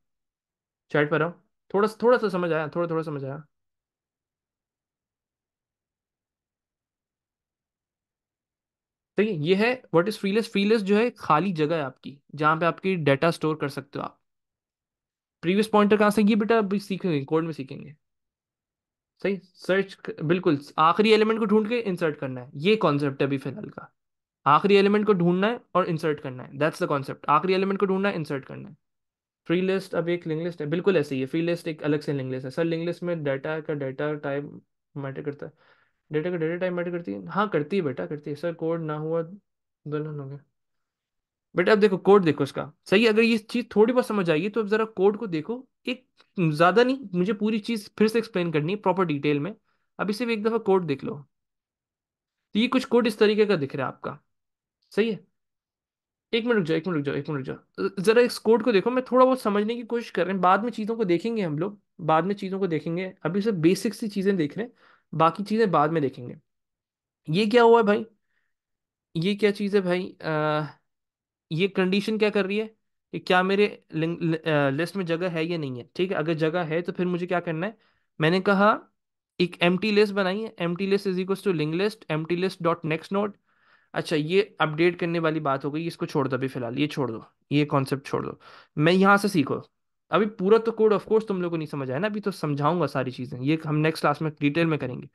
चैट पर आओ थोड़ा सा थोड़ा सा समझ आया थोड़ा थोड़ा समझ आया ठीक है ये है व्हाट इज फ्रीलेस फ्रीलेस जो है खाली जगह है आपकी जहां पे आपकी डाटा स्टोर कर सकते हो आप प्रीवियस पॉइंटर कहां से ये बेटा अभी सीखेंगे कोड में सीखेंगे सही सर्च बिल्कुल आखिरी एलिमेंट को ढूंढ के इंसर्ट करना है ये कॉन्सेप्ट है अभी फिलहाल का आखिरी एलिमेंट को ढूंढना है और इंसर्ट करना है दैट्स द कॉन्सेप्ट आखिरी एलिमेंट को ढूंढना है इंसर्ट करना है फ्री लिस्ट अब एक लिंग लिस्ट है बिल्कुल ऐसे ही है फ्री लिस्ट एक अलग से लिंग लिस्ट है सर लिंग लिस्ट में डाटा का डाटा टाइप मैटर करता है डाटा का डाटा टाइप मैटर करती है हाँ करती है बेटा करती है सर कोड ना हुआ दुल्हन हो गया बेटा अब देखो कोड देखो इसका सही अगर ये चीज़ थोड़ी बहुत समझ आएगी तो अब ज़रा कोड को देखो एक ज़्यादा नहीं मुझे पूरी चीज़ फिर से एक्सप्लेन करनी है प्रॉपर डिटेल में अभी सिर्फ एक दफ़ा कोड देख लो तो ये कुछ कोड इस तरीके का दिख रहा है आपका सही है एक मिनट रुक जाओ एक मिनट रुक जाओ एक मिनट रुक जाओ जरा इस कोड को देखो मैं थोड़ा बहुत समझने की कोशिश कर रहे हैं बाद में चीज़ों को देखेंगे हम लोग बाद में चीज़ों को देखेंगे अभी सिर्फ बेसिक सी चीज़ें देख रहे हैं बाकी चीज़ें बाद में देखेंगे ये क्या हुआ है भाई ये क्या चीज़ है भाई आ, ये कंडीशन क्या कर रही है कि क्या मेरे लिस्ट में जगह है या नहीं है ठीक है अगर जगह है तो फिर मुझे क्या करना है मैंने कहा एक एम लिस्ट बनाई है M list is equal to link list M list dot next node अच्छा ये अपडेट करने वाली बात हो गई इसको छोड़ दो अभी फिलहाल ये छोड़ दो ये कॉन्सेप्ट छोड़ दो मैं यहाँ से सीखो अभी पूरा तो कोड ऑफकोर्स तुम लोग को नहीं समझ आया ना अभी तो समझाऊंगा सारी चीज़ें ये हम नेक्स्ट क्लास में डिटेल में करेंगे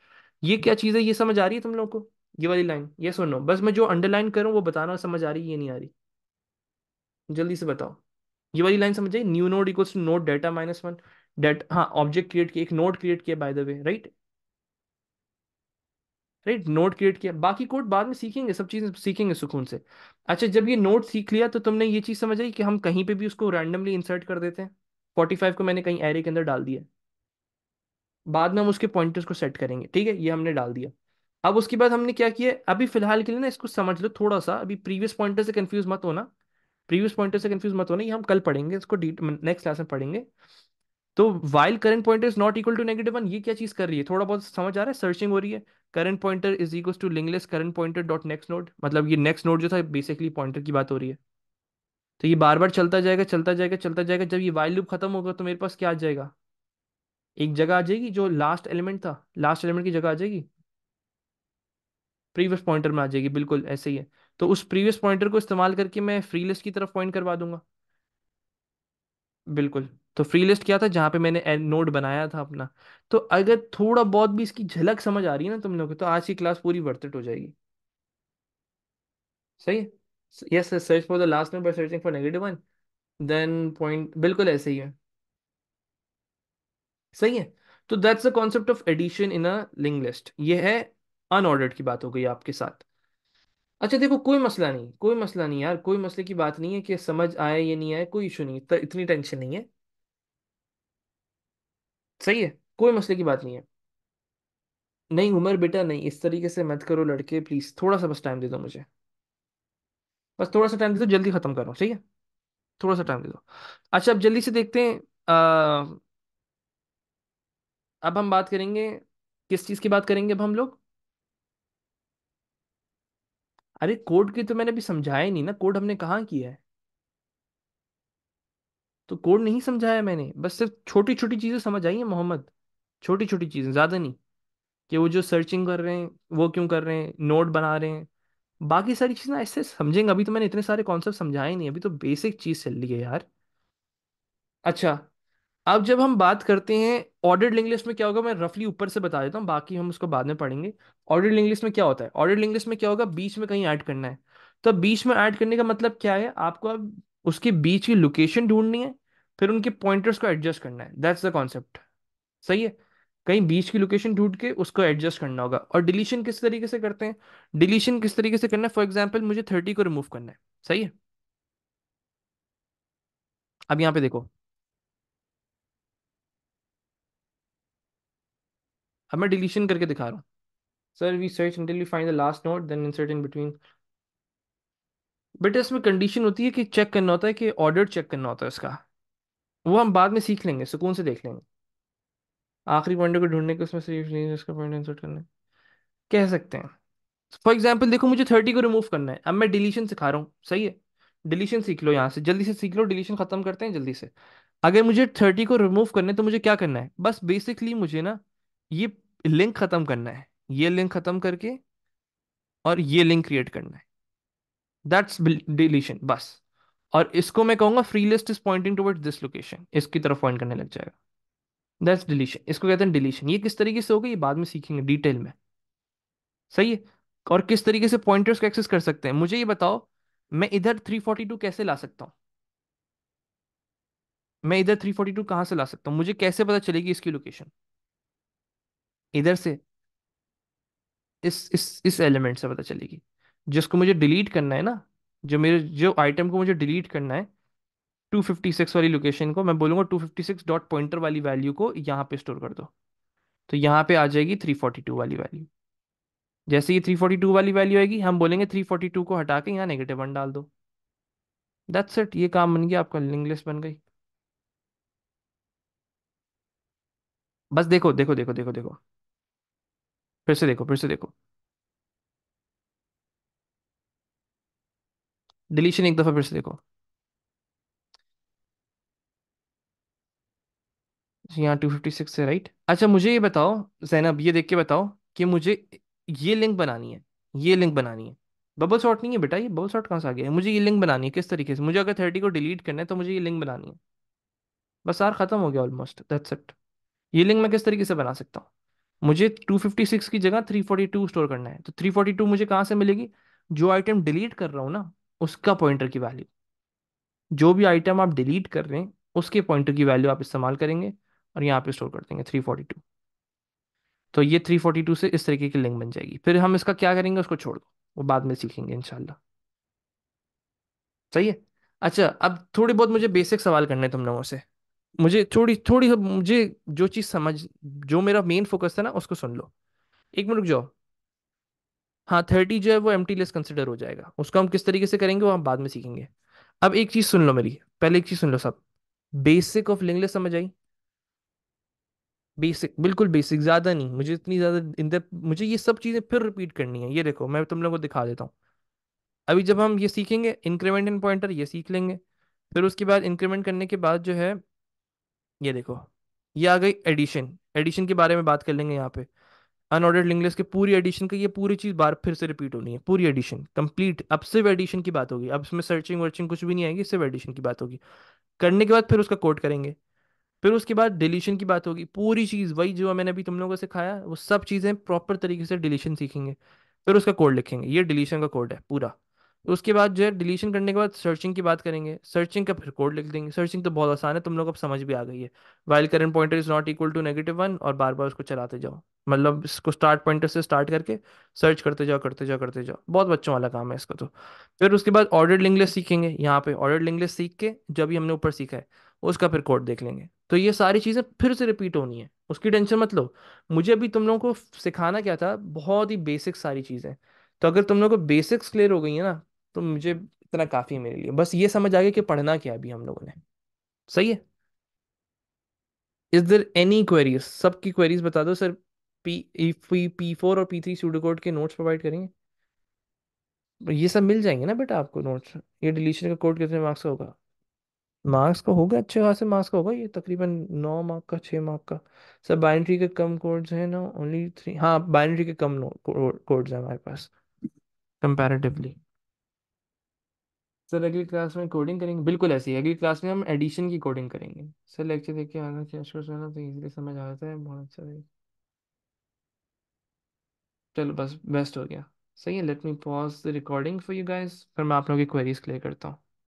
ये क्या चीज़ है ये समझ आ रही है तुम लोग को ये वाली लाइन ये सुनो बस मैं जो अंडरलाइन करूँ वो बताना समझ आ रही है ये नहीं आ रही जल्दी से बताओ ये वाली लाइन समझ आई new node equals to node data minus one डेट हाँ ऑब्जेक्ट क्रिएट किया एक नोड क्रिएट किया by the way right right node create किया बाकी कोड बाद में सीखेंगे सब चीज़ें सीखेंगे सुकून से अच्छा जब ये नोट सीख लिया तो तुमने ये चीज़ समझ आई कि हम कहीं पे भी उसको रैंडमली इंसर्ट कर देते हैं फोर्टी फाइव को मैंने कहीं एरे के अंदर डाल दिया बाद में हम उसके पॉइंटर्स को सेट करेंगे ठीक है ये हमने डाल दिया अब उसके बाद हमने क्या किया अभी फिलहाल के लिए ना इसको समझ लो थोड़ा सा अभी प्रीवियस पॉइंटर से कन्फ्यूज मत होना प्रीवियस पॉइंटर से कन्फ्यूज मत होना ये हम कल पढ़ेंगे इसको नेक्स्ट क्लास में पढ़ेंगे तो while current point is not equal to negative one ये क्या चीज़ कर रही है थोड़ा बहुत समझ आ रहा है सर्चिंग हो रही है current pointer is equal to linkless current pointer dot next node मतलब ये नेक्स्ट नोड जो था बेसिकली पॉइंटर की बात हो रही है तो ये बार बार चलता जाएगा चलता जाएगा चलता जाएगा जब ये वाइल लूप खत्म होगा तो मेरे पास क्या आ जाएगा एक जगह आ जाएगी जो लास्ट एलिमेंट था लास्ट एलिमेंट की जगह आ जाएगी प्रीवियस पॉइंटर में आ जाएगी बिल्कुल ऐसे ही है तो उस प्रीवियस पॉइंटर को इस्तेमाल करके मैं फ्री लिस्ट की तरफ पॉइंट करवा दूंगा बिल्कुल तो फ्री लिस्ट क्या था जहाँ पे मैंने नोट बनाया था अपना तो अगर थोड़ा बहुत भी इसकी झलक समझ आ रही है ना तुम लोग को तो आज की क्लास पूरी वर्थ हो जाएगी सही है yes search for the last number searching for negative one then point बिल्कुल ऐसे ही है सही है तो that's the concept of addition in a link list ये है अनऑर्डर्ड की बात हो गई आपके साथ अच्छा देखो कोई मसला नहीं कोई मसला नहीं यार कोई मसले की बात नहीं है कि समझ आए या नहीं आए कोई इशू नहीं इतनी टेंशन नहीं है सही है कोई मसले की बात नहीं है नहीं उमर बेटा नहीं इस तरीके से मत करो लड़के प्लीज थोड़ा सा बस टाइम दे दो मुझे बस थोड़ा सा टाइम दे दो जल्दी खत्म करो ठीक है थोड़ा सा टाइम दे दो अच्छा अब जल्दी से देखते हैं आ, अब हम बात करेंगे किस चीज की बात करेंगे अब हम लोग अरे कोड की तो मैंने अभी समझाया ही नहीं ना कोड हमने कहाँ किया है तो कोड नहीं समझाया मैंने बस सिर्फ छोटी छोटी चीज़ें समझ आई हैं मोहम्मद छोटी छोटी चीज़ें ज़्यादा नहीं कि वो जो सर्चिंग कर रहे हैं वो क्यों कर रहे हैं नोट बना रहे हैं बाकी सारी चीज़ ना ऐसे समझेंगे अभी तो मैंने इतने सारे कॉन्सेप्ट समझाए नहीं अभी तो बेसिक चीज़ चल रही है यार अच्छा अब जब हम बात करते हैं ऑर्डर्ड लिंक में क्या होगा मैं रफली ऊपर से बता देता हूँ बाकी हम उसको बाद में पढ़ेंगे ऑर्डर्ड लिंक में क्या होता है ऑर्डर्ड लिंक में क्या होगा बीच में कहीं ऐड करना है तो बीच में ऐड करने का मतलब क्या है आपको अब उसके बीच की लोकेशन ढूंढनी है फिर उनके पॉइंटर्स को एडजस्ट करना है दैट्स द कॉन्सेप्ट सही है कहीं बीच की लोकेशन ढूंढ के उसको एडजस्ट करना होगा और डिलीशन किस तरीके से करते हैं डिलीशन किस तरीके से करना है फॉर एग्जाम्पल मुझे थर्टी को रिमूव करना है सही है अब यहां पे देखो अब मैं डिलीशन करके दिखा रहा हूँ sir we search until we find the last node then insert in between बेटा इसमें कंडीशन होती है कि चेक करना होता है कि ऑर्डर चेक करना होता है उसका वो हम बाद में सीख लेंगे सुकून से देख लेंगे आखिरी पॉइंट को ढूंढने के उसमें सिर्फ नहीं उसका पॉइंट इंसर्ट करना है कह सकते हैं फॉर एग्जाम्पल देखो मुझे थर्टी को रिमूव करना है अब मैं डिलीशन सिखा रहा हूँ सही है डिलीशन सीख लो यहाँ से जल्दी से सीख लो डिलीशन खत्म करते हैं जल्दी से अगर मुझे थर्टी को रिमूव करना है तो मुझे क्या करना है बस बेसिकली मुझे ना ये लिंक खत्म करना है ये लिंक खत्म करके और ये लिंक क्रिएट करना है दैट्स डिलीशन बस और इसको मैं कहूंगा free list is pointing toward this location इसकी तरफ पॉइंट करने लग जाएगा दैट्स डिलीशन इसको कहते हैं डिलीशन ये किस तरीके से होगा ये बाद में सीखेंगे डिटेल में सही है और किस तरीके से पॉइंटर्स को एक्सेस कर सकते हैं मुझे ये बताओ मैं इधर 342 कैसे ला सकता हूँ मैं इधर 342 कहाँ से ला सकता हूँ मुझे कैसे पता चलेगी इसकी लोकेशन इधर से इस इस इस एलिमेंट से पता चलेगी जिसको मुझे डिलीट करना है ना जो मेरे जो आइटम को मुझे डिलीट करना है 256 वाली लोकेशन को मैं बोलूँगा 256 डॉट पॉइंटर वाली वैल्यू को यहाँ पे स्टोर कर दो तो यहाँ पे आ जाएगी 342 वाली वैल्यू जैसे ये 342 वाली वैल्यू आएगी हम बोलेंगे 342 को हटा के यहाँ नेगेटिव वन डाल दो दैट्स इट ये काम बन गया आपका लिंक लिस्ट बन गई बस देखो देखो देखो देखो देखो फिर से देखो फिर से देखो डिलीशन एक दफा फिर से देखो यहाँ टू फिफ्टी सिक्स है राइट अच्छा मुझे ये बताओ जैनब ये देख के बताओ कि मुझे ये लिंक बनानी है ये लिंक बनानी है बबल शॉट नहीं है बेटा ये बबल शॉट कहाँ से आ गया है मुझे ये लिंक बनानी है किस तरीके से मुझे अगर थर्टी को डिलीट करना है तो मुझे ये लिंक बनानी है बस यार ख़त्म हो गया ऑलमोस्ट दैट्स इट ये लिंक मैं किस तरीके से बना सकता हूँ मुझे सिक्स की जगह टू स्टोर करना है तो टू मुझे कहाँ से मिलेगी जो आइटम डिलीट कर रहा हूँ ना उसका पॉइंटर की वैल्यू जो भी आइटम आप डिलीट कर रहे हैं उसके पॉइंटर की वैल्यू आप इस्तेमाल करेंगे और यहाँ पे स्टोर कर देंगे थ्री फोर्टी टू तो ये थ्री फोर्टी टू से इस तरीके की लिंक बन जाएगी फिर हम इसका क्या करेंगे उसको छोड़ दो वो बाद में सीखेंगे इनशाला सही है अच्छा अब थोड़ी बहुत मुझे बेसिक सवाल करने तुम लोगों से मुझे थोड़ी थोड़ी मुझे जो चीज़ समझ जो मेरा मेन फोकस था ना उसको सुन लो एक मिनट रुक जाओ हाँ थर्टी जो है वो एम टी लेस कंसिडर हो जाएगा उसका हम किस तरीके से करेंगे वो हम बाद में सीखेंगे अब एक चीज सुन लो मेरी पहले एक चीज सुन लो सब बेसिक ऑफ लिंगलेस समझ आई बेसिक बिल्कुल बेसिक ज़्यादा नहीं मुझे इतनी ज़्यादा इन मुझे ये सब चीज़ें फिर रिपीट करनी है ये देखो मैं तुम लोगों को दिखा देता हूँ अभी जब हम ये सीखेंगे इंक्रीमेंट इन पॉइंटर ये सीख लेंगे फिर उसके बाद इंक्रीमेंट करने के बाद जो है ये देखो ये आ गई एडिशन एडिशन के बारे में बात कर लेंगे यहाँ पे अनऑर्डर्ड लिंक लिस्ट के पूरी एडिशन का ये पूरी चीज़ बार फिर से रिपीट होनी है पूरी एडिशन कंप्लीट अब सिर्फ एडिशन की बात होगी अब इसमें सर्चिंग वर्चिंग कुछ भी नहीं आएगी सिर्फ एडिशन की बात होगी करने के बाद फिर उसका कोड करेंगे फिर उसके बाद डिलीशन की बात होगी पूरी चीज़ वही जो मैंने अभी तुम लोगों से खाया वो सब चीज़ें प्रॉपर तरीके से डिलीशन सीखेंगे फिर उसका कोड लिखेंगे ये डिलीशन का कोड है पूरा तो उसके बाद जो है डिलीशन करने के बाद सर्चिंग की बात करेंगे सर्चिंग का फिर कोड लिख देंगे सर्चिंग तो बहुत आसान है तुम लोग अब समझ भी आ गई है while current pointer is not equal to negative one और बार बार उसको चलाते जाओ मतलब इसको स्टार्ट पॉइंटर से स्टार्ट करके सर्च करते जाओ करते जाओ करते जाओ बहुत बच्चों वाला काम है इसका तो फिर उसके बाद ऑर्डर लिंगलेस सीखेंगे यहाँ पे ऑर्डर लिंग सीख के जब भी हमने ऊपर सीखा है उसका फिर कोड देख लेंगे तो ये सारी चीज़ें फिर से रिपीट होनी है उसकी टेंशन मत लो मुझे अभी तुम लोगों को सिखाना क्या था बहुत ही बेसिक सारी चीज़ें तो अगर तुम लोग को बेसिक्स क्लियर हो गई है ना तो मुझे इतना काफ़ी है मेरे लिए बस ये समझ आ गया कि पढ़ना क्या अभी हम लोगों ने सही है इज देर एनी क्वेरीज सबकी क्वेरीज बता दो sir P P P four और पी थ्री स्टूडियो कोड के नोट्स प्रोवाइड करेंगे ये सब मिल जाएंगे ना बेटा आपको नोट्स ये डिलीशन का कोड कितने मार्क्स का होगा मार्क्स का होगा अच्छे खासे मार्क्स का होगा ये तकरीबन नौ मार्क का छः मार्क का सर बाइनरी के कम कोड्स हैं ना ओनली थ्री हाँ बाइनरी के कम कोड्स हैं हमारे पास कंपेरेटिवली सर अगली क्लास में कोडिंग करेंगे बिल्कुल ऐसी अगली क्लास में हम एडिशन की कोडिंग करेंगे सर लेक्चर देख के आना चाहिए अश्वर अच्छा तो इजीली समझ आ जाता है बहुत अच्छा है चलो बस बेस्ट हो गया सही है let me pause the recording for you guys फिर मैं आप लोगों की क्वेरीज क्लियर करता हूँ